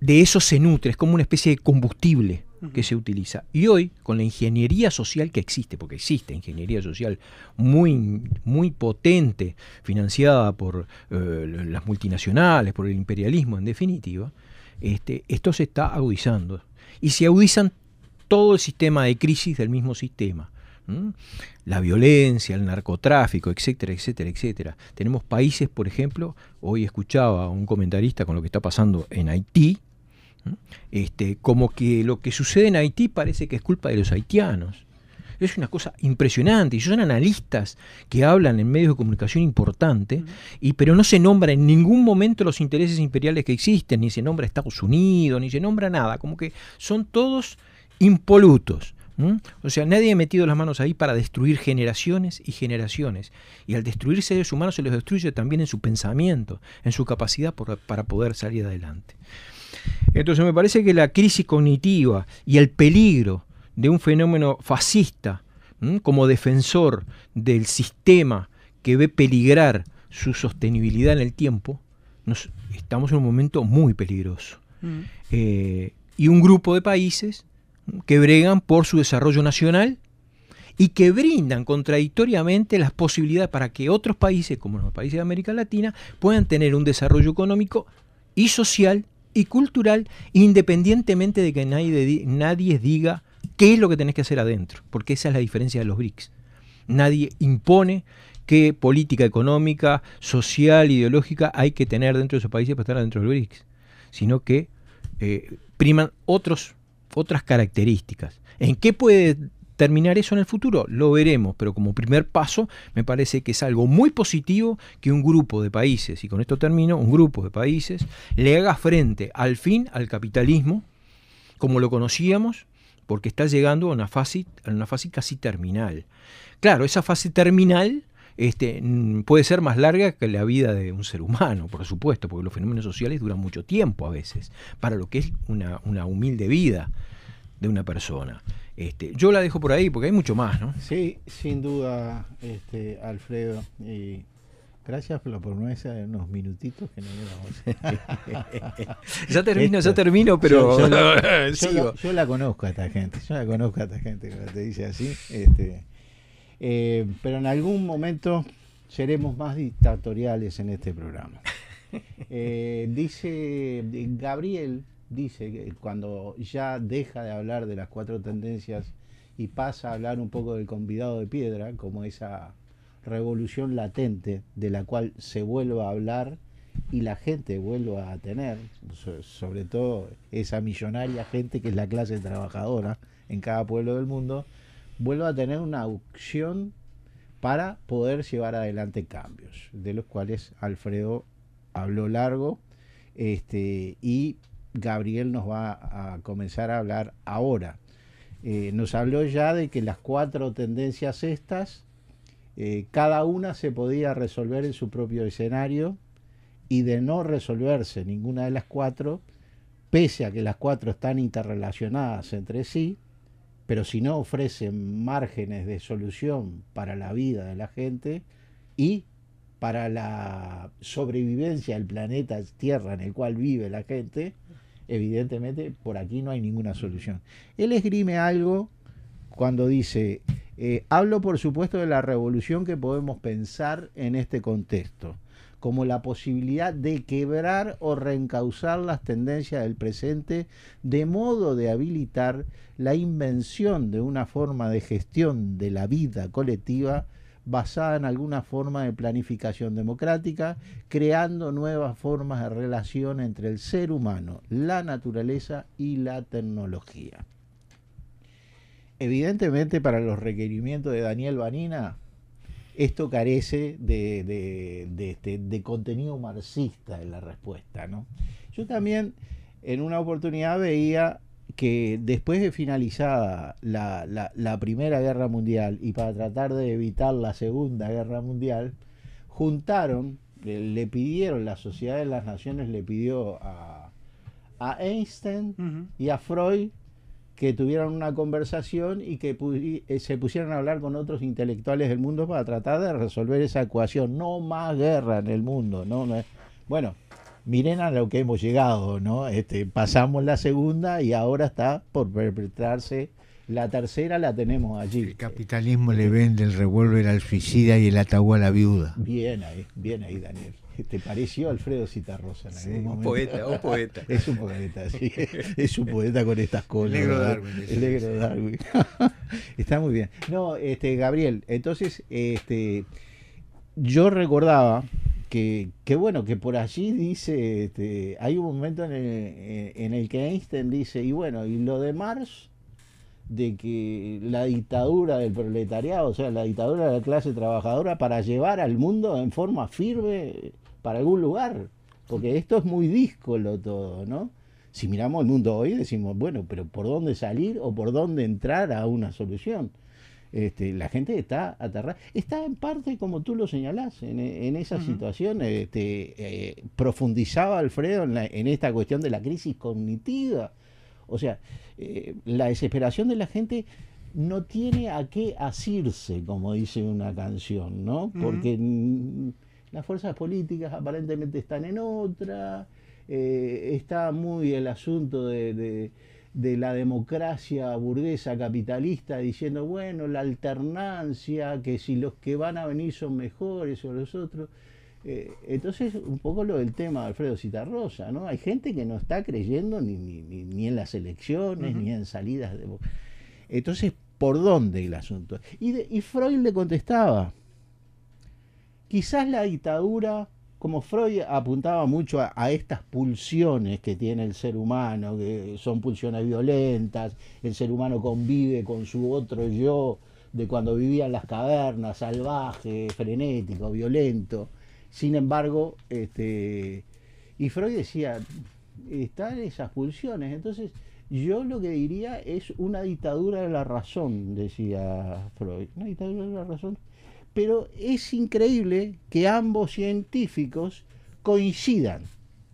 De eso se nutre, es como una especie de combustible que se utiliza. Y hoy, con la ingeniería social que existe, porque existe ingeniería social muy, muy potente, financiada por eh, las multinacionales, por el imperialismo en definitiva, este, esto se está agudizando. Y se agudizan todo el sistema de crisis del mismo sistema. La violencia, el narcotráfico, etcétera, etcétera, etcétera. Tenemos países, por ejemplo, hoy escuchaba a un comentarista con lo que está pasando en Haití, este, como que lo que sucede en Haití parece que es culpa de los haitianos. Es una cosa impresionante. Y son analistas que hablan en medios de comunicación importante, y, pero no se nombra en ningún momento los intereses imperiales que existen, ni se nombra Estados Unidos, ni se nombra nada. Como que son todos impolutos. O sea, nadie ha metido las manos ahí para destruir generaciones y generaciones. Y al destruir seres humanos se los destruye también en su pensamiento, en su capacidad para poder salir adelante. Entonces me parece que la crisis cognitiva y el peligro de un fenómeno fascista como defensor del sistema que ve peligrar su sostenibilidad en el tiempo, nos, estamos en un momento muy peligroso. Mm. Eh, y un grupo de países que bregan por su desarrollo nacional y que brindan contradictoriamente las posibilidades para que otros países, como los países de América Latina, puedan tener un desarrollo económico y social y cultural, independientemente de que nadie, nadie diga qué es lo que tenés que hacer adentro, porque esa es la diferencia de los BRICS. Nadie impone qué política económica, social, ideológica hay que tener dentro de esos países para estar adentro los BRICS, sino que eh, priman otros, otras características. ¿En qué puede terminar eso en el futuro? Lo veremos, pero como primer paso me parece que es algo muy positivo que un grupo de países, y con esto termino, un grupo de países le haga frente al fin al capitalismo como lo conocíamos, porque está llegando a una fase, a una fase casi terminal. Claro, esa fase terminal este, mm, puede ser más larga que la vida de un ser humano, por supuesto, porque los fenómenos sociales duran mucho tiempo a veces, para lo que es una, una humilde vida de una persona. Este, yo la dejo por ahí porque hay mucho más, ¿no? Sí, sin duda, este, Alfredo. gracias por la promesa de unos minutitos que nos llevamos. ya termino, ya termino, pero yo, La, conozco a esta gente, yo la conozco a esta gente que te dice así. Este, eh, pero en algún momento seremos más dictatoriales en este programa. Eh, dice Gabriel dice que cuando ya deja de hablar de las cuatro tendencias y pasa a hablar un poco del convidado de piedra, como esa revolución latente de la cual se vuelve a hablar y la gente vuelva a tener, sobre todo esa millonaria gente que es la clase trabajadora en cada pueblo del mundo, vuelve a tener una opción para poder llevar adelante cambios, de los cuales Alfredo habló largo este, y Gabriel nos va a comenzar a hablar ahora. Eh, nos habló ya de que las cuatro tendencias estas, eh, cada una se podía resolver en su propio escenario y de no resolverse ninguna de las cuatro, pese a que las cuatro están interrelacionadas entre sí, pero si no ofrecen márgenes de solución para la vida de la gente y para la sobrevivencia del planeta Tierra en el cual vive la gente, evidentemente por aquí no hay ninguna solución. Él esgrime algo cuando dice, eh, hablo por supuesto de la revolución que podemos pensar en este contexto, como la posibilidad de quebrar o reencauzar las tendencias del presente de modo de habilitar la invención de una forma de gestión de la vida colectiva, basada en alguna forma de planificación democrática, creando nuevas formas de relación entre el ser humano, la naturaleza y la tecnología. Evidentemente para los requerimientos de Daniel Vanina, esto carece de, de este, contenido marxista en la respuesta. ¿no? Yo también en una oportunidad veía que después de finalizada la, Primera Guerra Mundial y para tratar de evitar la Segunda Guerra Mundial, juntaron, le, pidieron, la Sociedad de las Naciones le pidió a, Einstein y a Freud que tuvieran una conversación y que eh, se pusieran a hablar con otros intelectuales del mundo para tratar de resolver esa ecuación. No más guerra en el mundo. no, bueno, miren a lo que hemos llegado, ¿no? Este, pasamos la segunda y ahora está por perpetrarse la tercera, la tenemos allí. El capitalismo le eh, vende el revólver al suicida y el ataúd a la viuda. Bien ahí, bien ahí, Daniel. ¿Te pareció Alfredo Citarrosa en Un poeta, un poeta. es un poeta, sí. Es un poeta con estas cosas. Negro Darwin. El negro Darwin. Está muy bien. No, este, Gabriel, entonces, este, yo recordaba que, que, bueno, que por allí dice, este, hay un momento en el, en el que Einstein dice, y bueno, y lo de Marx, de que la dictadura del proletariado, o sea, la dictadura de la clase trabajadora, para llevar al mundo en forma firme para algún lugar, porque esto es muy díscolo todo, ¿no? Si miramos el mundo hoy, decimos, bueno, pero ¿por dónde salir o por dónde entrar a una solución? Este, la gente está aterrada. Está en parte, como tú lo señalás, en, esa situación. Este, eh, profundizaba Alfredo en, esta cuestión de la crisis cognitiva. O sea, eh, la desesperación de la gente no tiene a qué asirse, como dice una canción, ¿no? Porque las fuerzas políticas aparentemente están en otra, eh, está muy el asunto de de la democracia burguesa capitalista diciendo, bueno, la alternancia, que si los que van a venir son mejores o los otros. Eh, entonces, un poco lo del tema de Alfredo Citarrosa, ¿no? Hay gente que no está creyendo ni, ni, en las elecciones, ni en salidas de... Entonces, ¿por dónde el asunto? Y, y Freud le contestaba, quizás la dictadura como Freud apuntaba mucho a, estas pulsiones que tiene el ser humano, que son pulsiones violentas, el ser humano convive con su otro yo de cuando vivía en las cavernas, salvaje, frenético, violento. Sin embargo, este, y Freud decía, están esas pulsiones, entonces yo lo que diría es una dictadura de la razón, decía Freud, una dictadura de la razón pero es increíble que ambos científicos coincidan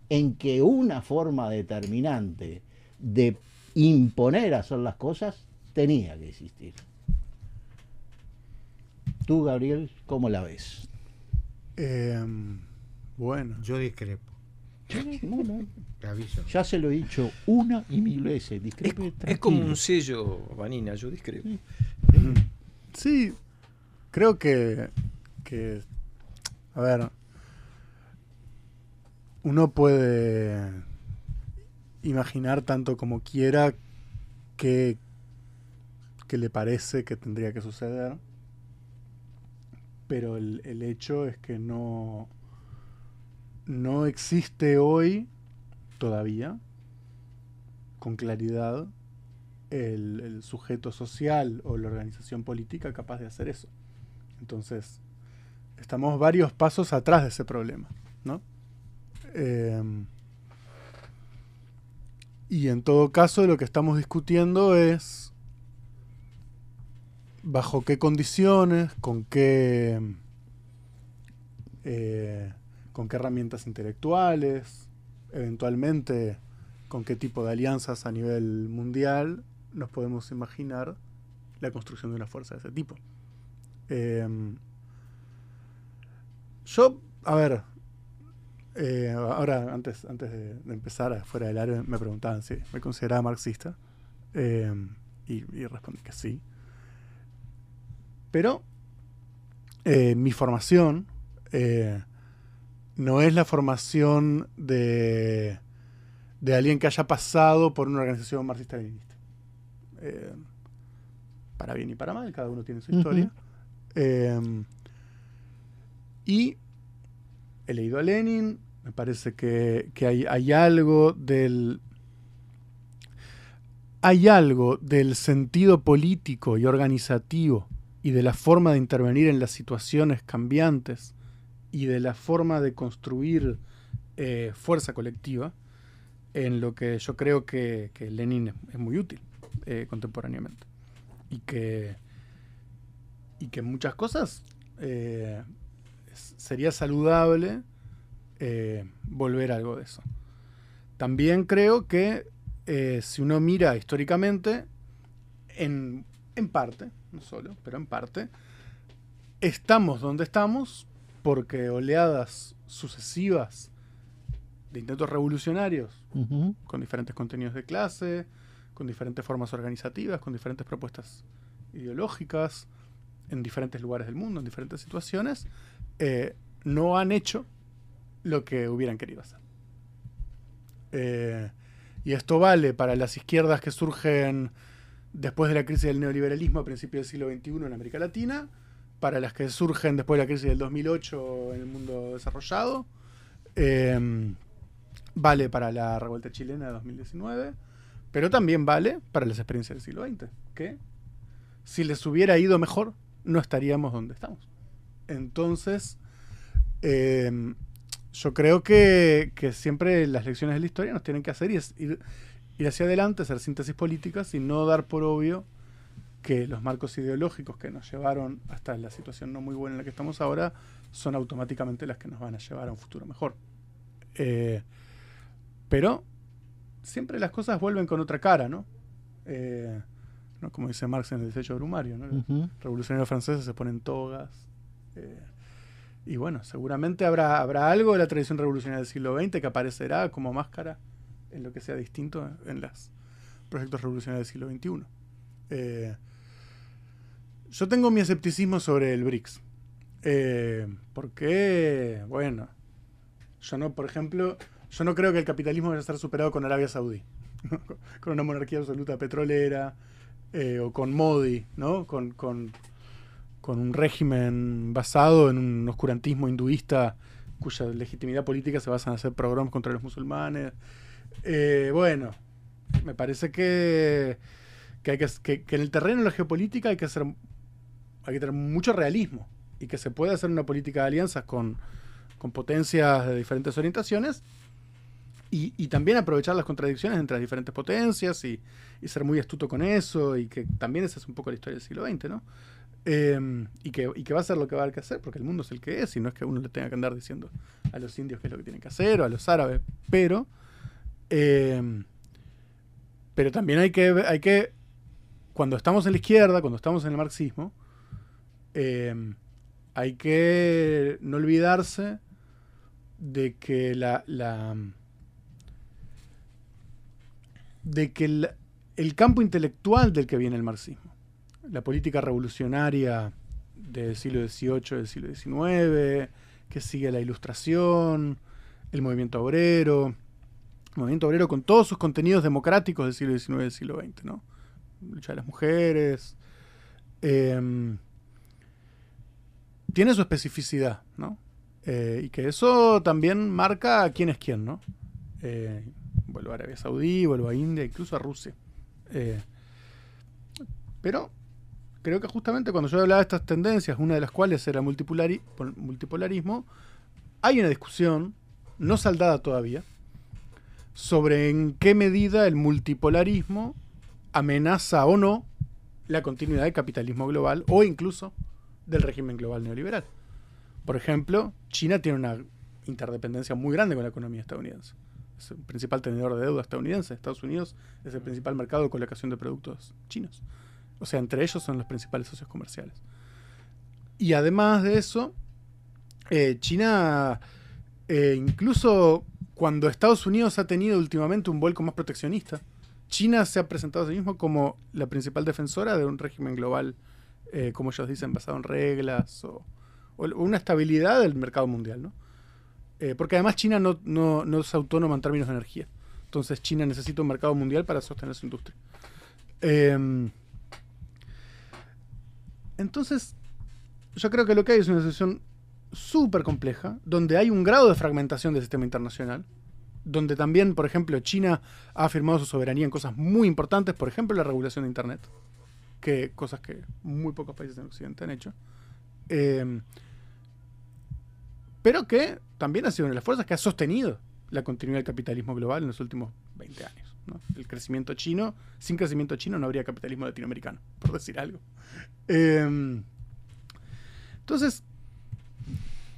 en que una forma determinante de imponer hacer las cosas tenía que existir. Tú, Gabriel, ¿cómo la ves? Em, bueno, yo discrepo. Ya se lo he dicho una y mil veces. es, es, como un sello, Vanina, yo discrepo. Sí, creo que, a ver, uno puede imaginar tanto como quiera que, le parece que tendría que suceder, pero el, hecho es que no, no existe hoy todavía con claridad el, sujeto social o la organización política capaz de hacer eso. Entonces, estamos varios pasos atrás de ese problema, ¿no? Em, y en todo caso, lo que estamos discutiendo es bajo qué condiciones, con qué, eh, con qué herramientas intelectuales, eventualmente con qué tipo de alianzas a nivel mundial nos podemos imaginar la construcción de una fuerza de ese tipo. Em, yo, a ver, eh, ahora antes, antes de, empezar fuera del área me preguntaban si me consideraba marxista em, y, respondí que sí. Pero eh, mi formación eh, no es la formación de, de alguien que haya pasado por una organización marxista-leninista. Em, para bien y para mal, cada uno tiene su historia. Em, y he leído a Lenin, me parece que, hay, hay, algo del... Hay algo del sentido político y organizativo y de la forma de intervenir en las situaciones cambiantes y de la forma de construir eh, fuerza colectiva en lo que yo creo que, Lenin es, muy útil eh, contemporáneamente y que y que en muchas cosas eh, sería saludable eh, volver a algo de eso. También creo que eh, si uno mira históricamente, en, parte, no solo, pero en parte, estamos donde estamos porque oleadas sucesivas de intentos revolucionarios, con diferentes contenidos de clase, con diferentes formas organizativas, con diferentes propuestas ideológicas, en diferentes lugares del mundo, en diferentes situaciones, eh, no han hecho lo que hubieran querido hacer. Eh, y esto vale para las izquierdas que surgen después de la crisis del neoliberalismo a principios del siglo XXI en América Latina, para las que surgen después de la crisis del 2008 en el mundo desarrollado, eh, vale para la revuelta chilena de 2019, pero también vale para las experiencias del siglo XX, que si les hubiera ido mejor, no estaríamos donde estamos. Entonces, em, yo creo que, siempre las lecciones de la historia nos tienen que hacer y es ir, hacia adelante, hacer síntesis políticas y no dar por obvio que los marcos ideológicos que nos llevaron hasta la situación no muy buena en la que estamos ahora son automáticamente las que nos van a llevar a un futuro mejor. Eh, pero siempre las cosas vuelven con otra cara, ¿no? Eh, ¿no? como dice Marx en el desecho brumario. ¿no? Los revolucionarios franceses se ponen togas. Eh, y bueno, seguramente habrá, habrá algo de la tradición revolucionaria del siglo XX que aparecerá como máscara en lo que sea distinto en los proyectos revolucionarios del siglo XXI. Eh, yo tengo mi escepticismo sobre el BRICS. Eh, porque, bueno, yo no, por ejemplo, yo no creo que el capitalismo vaya a estar superado con Arabia Saudí, con una monarquía absoluta petrolera, eh, o con Modi, ¿no? Con, con, con, un régimen basado en un oscurantismo hinduista cuya legitimidad política se basa en hacer programas contra los musulmanes. Eh, bueno, me parece que, que, hay que, que en el terreno de la geopolítica hay que, hacer, hay que tener mucho realismo y que se puede hacer una política de alianzas con, con potencias de diferentes orientaciones y, y, también aprovechar las contradicciones entre las diferentes potencias y, y ser muy astuto con eso, y que también esa es un poco la historia del siglo XX, ¿no? Em, y, que, va a ser lo que va a haber que hacer, porque el mundo es el que es, y no es que uno le tenga que andar diciendo a los indios qué es lo que tienen que hacer, o a los árabes, pero... Em, pero también hay que, hay que, cuando estamos en la izquierda, cuando estamos en el marxismo, em, hay que no olvidarse de que la, de que la, el campo intelectual del que viene el marxismo. La política revolucionaria del siglo XVIII, del siglo XIX, que sigue la ilustración, el movimiento obrero, el movimiento obrero con todos sus contenidos democráticos del siglo XIX y del siglo XX, ¿no? Lucha de las mujeres. Em, tiene su especificidad, ¿no? Eh, y que eso también marca quién es quién, ¿no? Eh, vuelvo a Arabia Saudí, vuelvo a India, incluso a Rusia. Eh, pero creo que justamente cuando yo hablaba de estas tendencias, una de las cuales era el multipolarismo, hay una discusión, no saldada todavía, sobre en qué medida el multipolarismo amenaza o no la continuidad del capitalismo global o incluso del régimen global neoliberal. Por ejemplo, China tiene una interdependencia muy grande con la economía estadounidense es el principal tenedor de deuda estadounidense. Estados Unidos es el principal mercado de colocación de productos chinos. O sea, entre ellos son los principales socios comerciales. Y además de eso, eh, China, eh, incluso cuando Estados Unidos ha tenido últimamente un vuelco más proteccionista, China se ha presentado a sí mismo como la principal defensora de un régimen global, eh, como ellos dicen, basado en reglas o, o una estabilidad del mercado mundial, ¿no? Eh, porque además China no, es autónoma en términos de energía. Entonces China necesita un mercado mundial para sostener su industria. Em, entonces, yo creo que lo que hay es una situación súper compleja, donde hay un grado de fragmentación del sistema internacional, donde también, por ejemplo, China ha afirmado su soberanía en cosas muy importantes, por ejemplo, la regulación de Internet, que cosas que muy pocos países en Occidente han hecho. Eh, pero que también ha sido una de las fuerzas que ha sostenido la continuidad del capitalismo global en los últimos 20 años. El crecimiento chino, sin crecimiento chino no habría capitalismo latinoamericano, por decir algo. Em, entonces,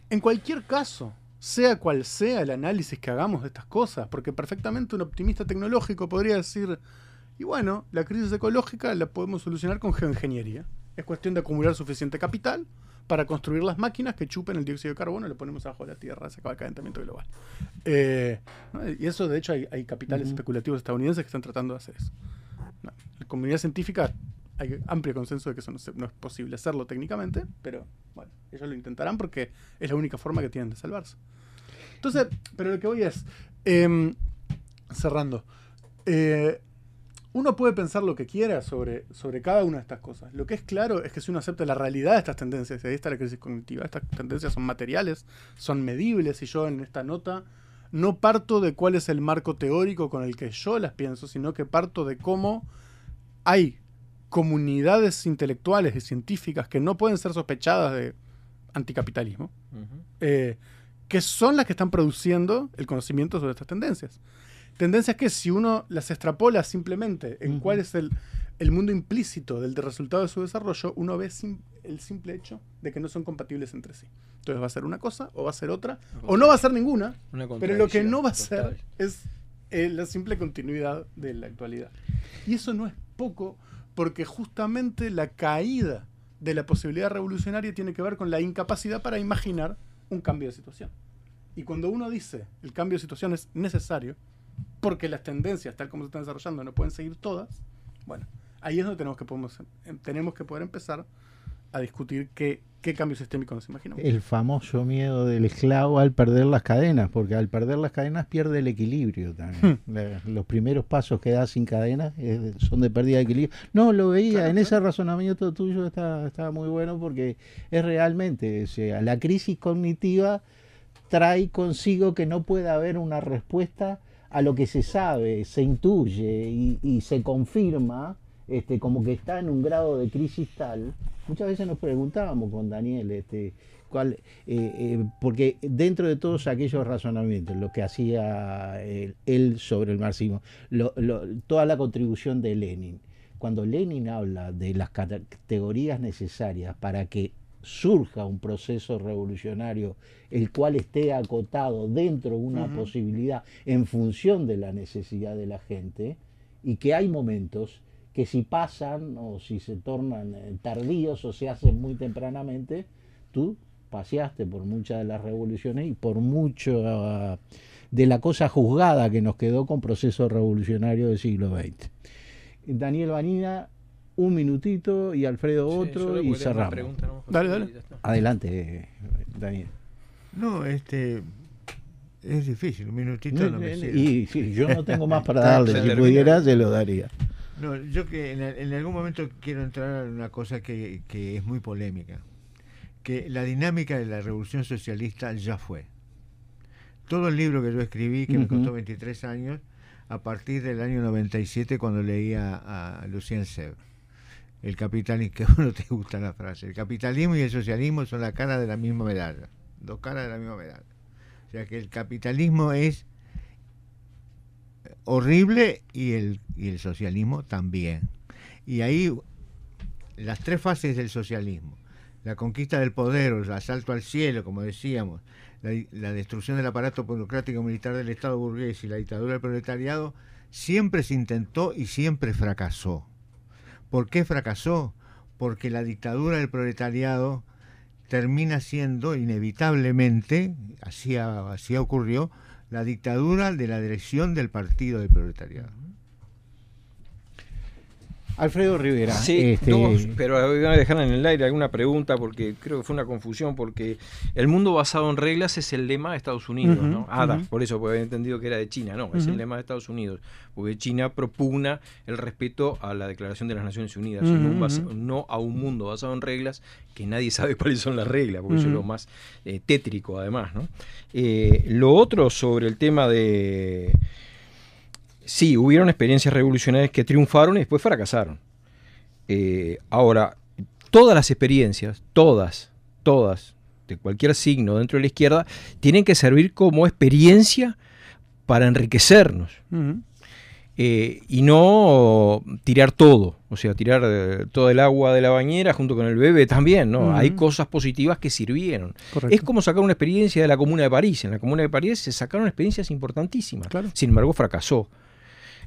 en cualquier caso, sea cual sea el análisis que hagamos de estas cosas, porque perfectamente un optimista tecnológico podría decir, y bueno, la crisis ecológica la podemos solucionar con geoingeniería. Es cuestión de acumular suficiente capital para construir las máquinas que chupen el dióxido de carbono y lo ponemos abajo de la tierra, se acaba el calentamiento global. Eh, y eso, de hecho, hay, capitales especulativos estadounidenses que están tratando de hacer eso. En la comunidad científica hay amplio consenso de que eso no, es posible hacerlo técnicamente, pero bueno, ellos lo intentarán porque es la única forma que tienen de salvarse. Entonces, pero lo que voy es, em, cerrando, eh, uno puede pensar lo que quiera sobre, sobre cada una de estas cosas. Lo que es claro es que si uno acepta la realidad de estas tendencias, y ahí está la crisis cognitiva, estas tendencias son materiales, son medibles, y yo en esta nota no parto de cuál es el marco teórico con el que yo las pienso, sino que parto de cómo hay comunidades intelectuales y científicas que no pueden ser sospechadas de anticapitalismo, eh, que son las que están produciendo el conocimiento sobre estas tendencias es que si uno las extrapola simplemente en cuál es el, mundo implícito del resultado de su desarrollo, uno ve el simple hecho de que no son compatibles entre sí. Entonces va a ser una cosa o va a ser otra, o no va a ser ninguna, pero lo que no va a ser es eh, la simple continuidad de la actualidad. Y eso no es poco, porque justamente la caída de la posibilidad revolucionaria tiene que ver con la incapacidad para imaginar un cambio de situación. Y cuando uno dice el cambio de situación es necesario, porque las tendencias, tal como se están desarrollando, no pueden seguir todas, bueno, ahí es donde tenemos que, em, em, tenemos que poder empezar a discutir qué, qué cambio sistémico nos imaginamos. El famoso miedo del esclavo al perder las cadenas, porque al perder las cadenas pierde el equilibrio también. Hmm. los primeros pasos que da sin cadenas eh, son de pérdida de equilibrio. No, lo veía, en ese razonamiento tuyo estaba muy bueno porque es realmente, la crisis cognitiva trae consigo que no pueda haber una respuesta a lo que se sabe, se intuye y, se confirma, este, como que está en un grado de crisis tal, muchas veces nos preguntábamos con Daniel, este, cuál, eh, eh, porque dentro de todos aquellos razonamientos, lo que hacía eh, él, sobre el marxismo, toda la contribución de Lenin, cuando Lenin habla de las categorías necesarias para que surja un proceso revolucionario, el cual esté acotado dentro de una posibilidad en función de la necesidad de la gente, y que hay momentos que si pasan o si se tornan eh, tardíos o se hacen muy tempranamente, tú paseaste por muchas de las revoluciones y por mucho ah, de la cosa juzgada que nos quedó con proceso revolucionario del siglo XX. Daniel Vanina un minutito y Alfredo otro y cerramos. Dale, dale. Adelante, Daniel. No, este es difícil, un minutito no, me sirve. Y yo no tengo más para darle, si pudiera se lo daría. No, yo que en, algún momento quiero entrar en una cosa que, que es muy polémica, que la dinámica de la revolución socialista ya fue. Todo el libro que yo escribí, que me costó 23 años, a partir del año 97 cuando leía a Lucien Seb el capitalismo, que te gusta la frase, el capitalismo y el socialismo son la cara de la misma medalla, dos caras de la misma medalla. O sea que el capitalismo es eh, horrible y el, el socialismo también. Y ahí las tres fases del socialismo, la conquista del poder, el asalto al cielo, como decíamos, la, la destrucción del aparato burocrático militar del Estado burgués y la dictadura del proletariado, siempre se intentó y siempre fracasó ¿Por qué fracasó? Porque la dictadura del proletariado termina siendo inevitablemente, así, así ocurrió, la dictadura de la dirección del Partido del Proletariado. Alfredo Rivera. Sí, este, pero voy a dejar en el aire alguna pregunta porque creo que fue una confusión, porque el mundo basado en reglas es el lema de Estados Unidos, ¿no? ADA, por eso había entendido que era de China, no, es el lema de Estados Unidos, porque China propugna el respeto a la Declaración de las Naciones Unidas, no, a un mundo basado en reglas que nadie sabe cuáles son las reglas, porque eso es lo más eh, tétrico además, ¿no? Eh, lo otro sobre el tema de sí, hubieron experiencias revolucionarias que triunfaron y después fracasaron. Eh, ahora, todas las experiencias, todas, todas, de cualquier signo dentro de la izquierda, tienen que servir como experiencia para enriquecernos. Eh, y no tirar todo, o sea, tirar eh, todo el agua de la bañera junto con el bebé también, ¿no? Hay cosas positivas que sirvieron. Es como sacar una experiencia de la Comuna de París. En la Comuna de París se sacaron experiencias importantísimas. Sin embargo, fracasó.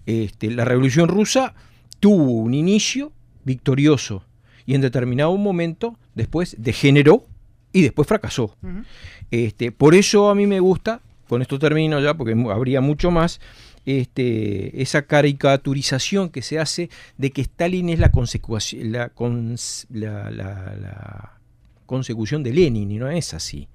Este, la Revolución Rusa tuvo un inicio victorioso y en determinado momento después degeneró y después fracasó. Este, por eso a mí me gusta, con esto termino ya porque habría mucho más, este, esa caricaturización que se hace de que Stalin es la, la, la, consecución de Lenin y no es así.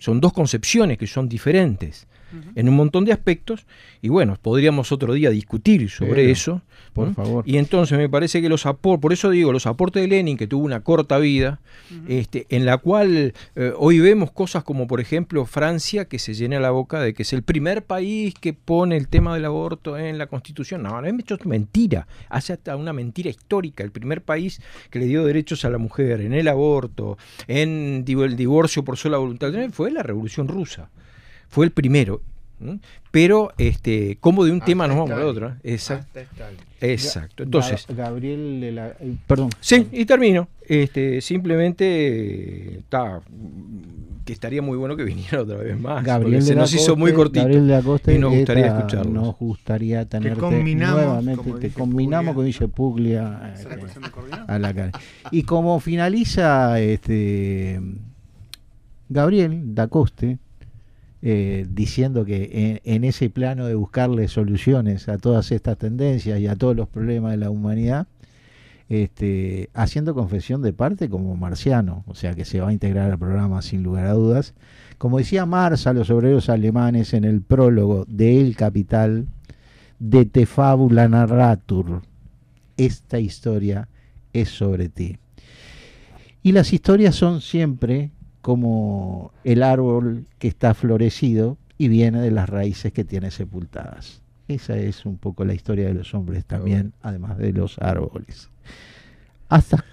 Son dos concepciones que son diferentes en un montón de aspectos. Y bueno, podríamos otro día discutir sobre eso. Por favor. Y entonces me parece que los aportes, por eso digo, los aportes de Lenin, que tuvo una corta vida, este, en la cual eh, hoy vemos cosas como, por ejemplo, Francia, que se llena la boca de que es el primer país que pone el tema del aborto en la Constitución. No, no, hecho mentira. Hace hasta una mentira histórica. El primer país que le dio derechos a la mujer en el aborto, en el divorcio por sola voluntad, fue la Revolución Rusa fue el primero. Pero este, como de un ah, tema nos vamos al otro. ¿eh? Ah, Exacto. Exacto. Entonces. Gabriel eh, perdón. Sí, y termino. Este, simplemente que estaría muy bueno que viniera otra vez más. Gabriel se nos hizo muy cortito y nos gustaría escucharlo. Nos gustaría tenerte nuevamente. Te combinamos con dice Puglia este, a, la cara. Y como finaliza este Gabriel Dacoste, eh, diciendo que en, ese plano de buscarle soluciones a todas estas tendencias y a todos los problemas de la humanidad, este, haciendo confesión de parte como marciano, o sea que se va a integrar al programa sin lugar a dudas. Como decía Marx a los obreros alemanes en el prólogo de El Capital, de Te Fabula Narratur, esta historia es sobre ti. Y las historias son siempre como el árbol que está florecido y viene de las raíces que tiene sepultadas. Esa es un poco la historia de los hombres también, además de los árboles. Hasta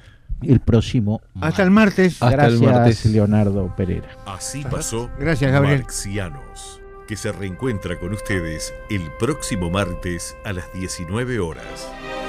el próximo. Martes. Hasta el martes. Gracias, Leonardo Pereira. Así pasó. Gracias, Marxianos, que se reencuentra con ustedes el próximo martes a las 19 horas.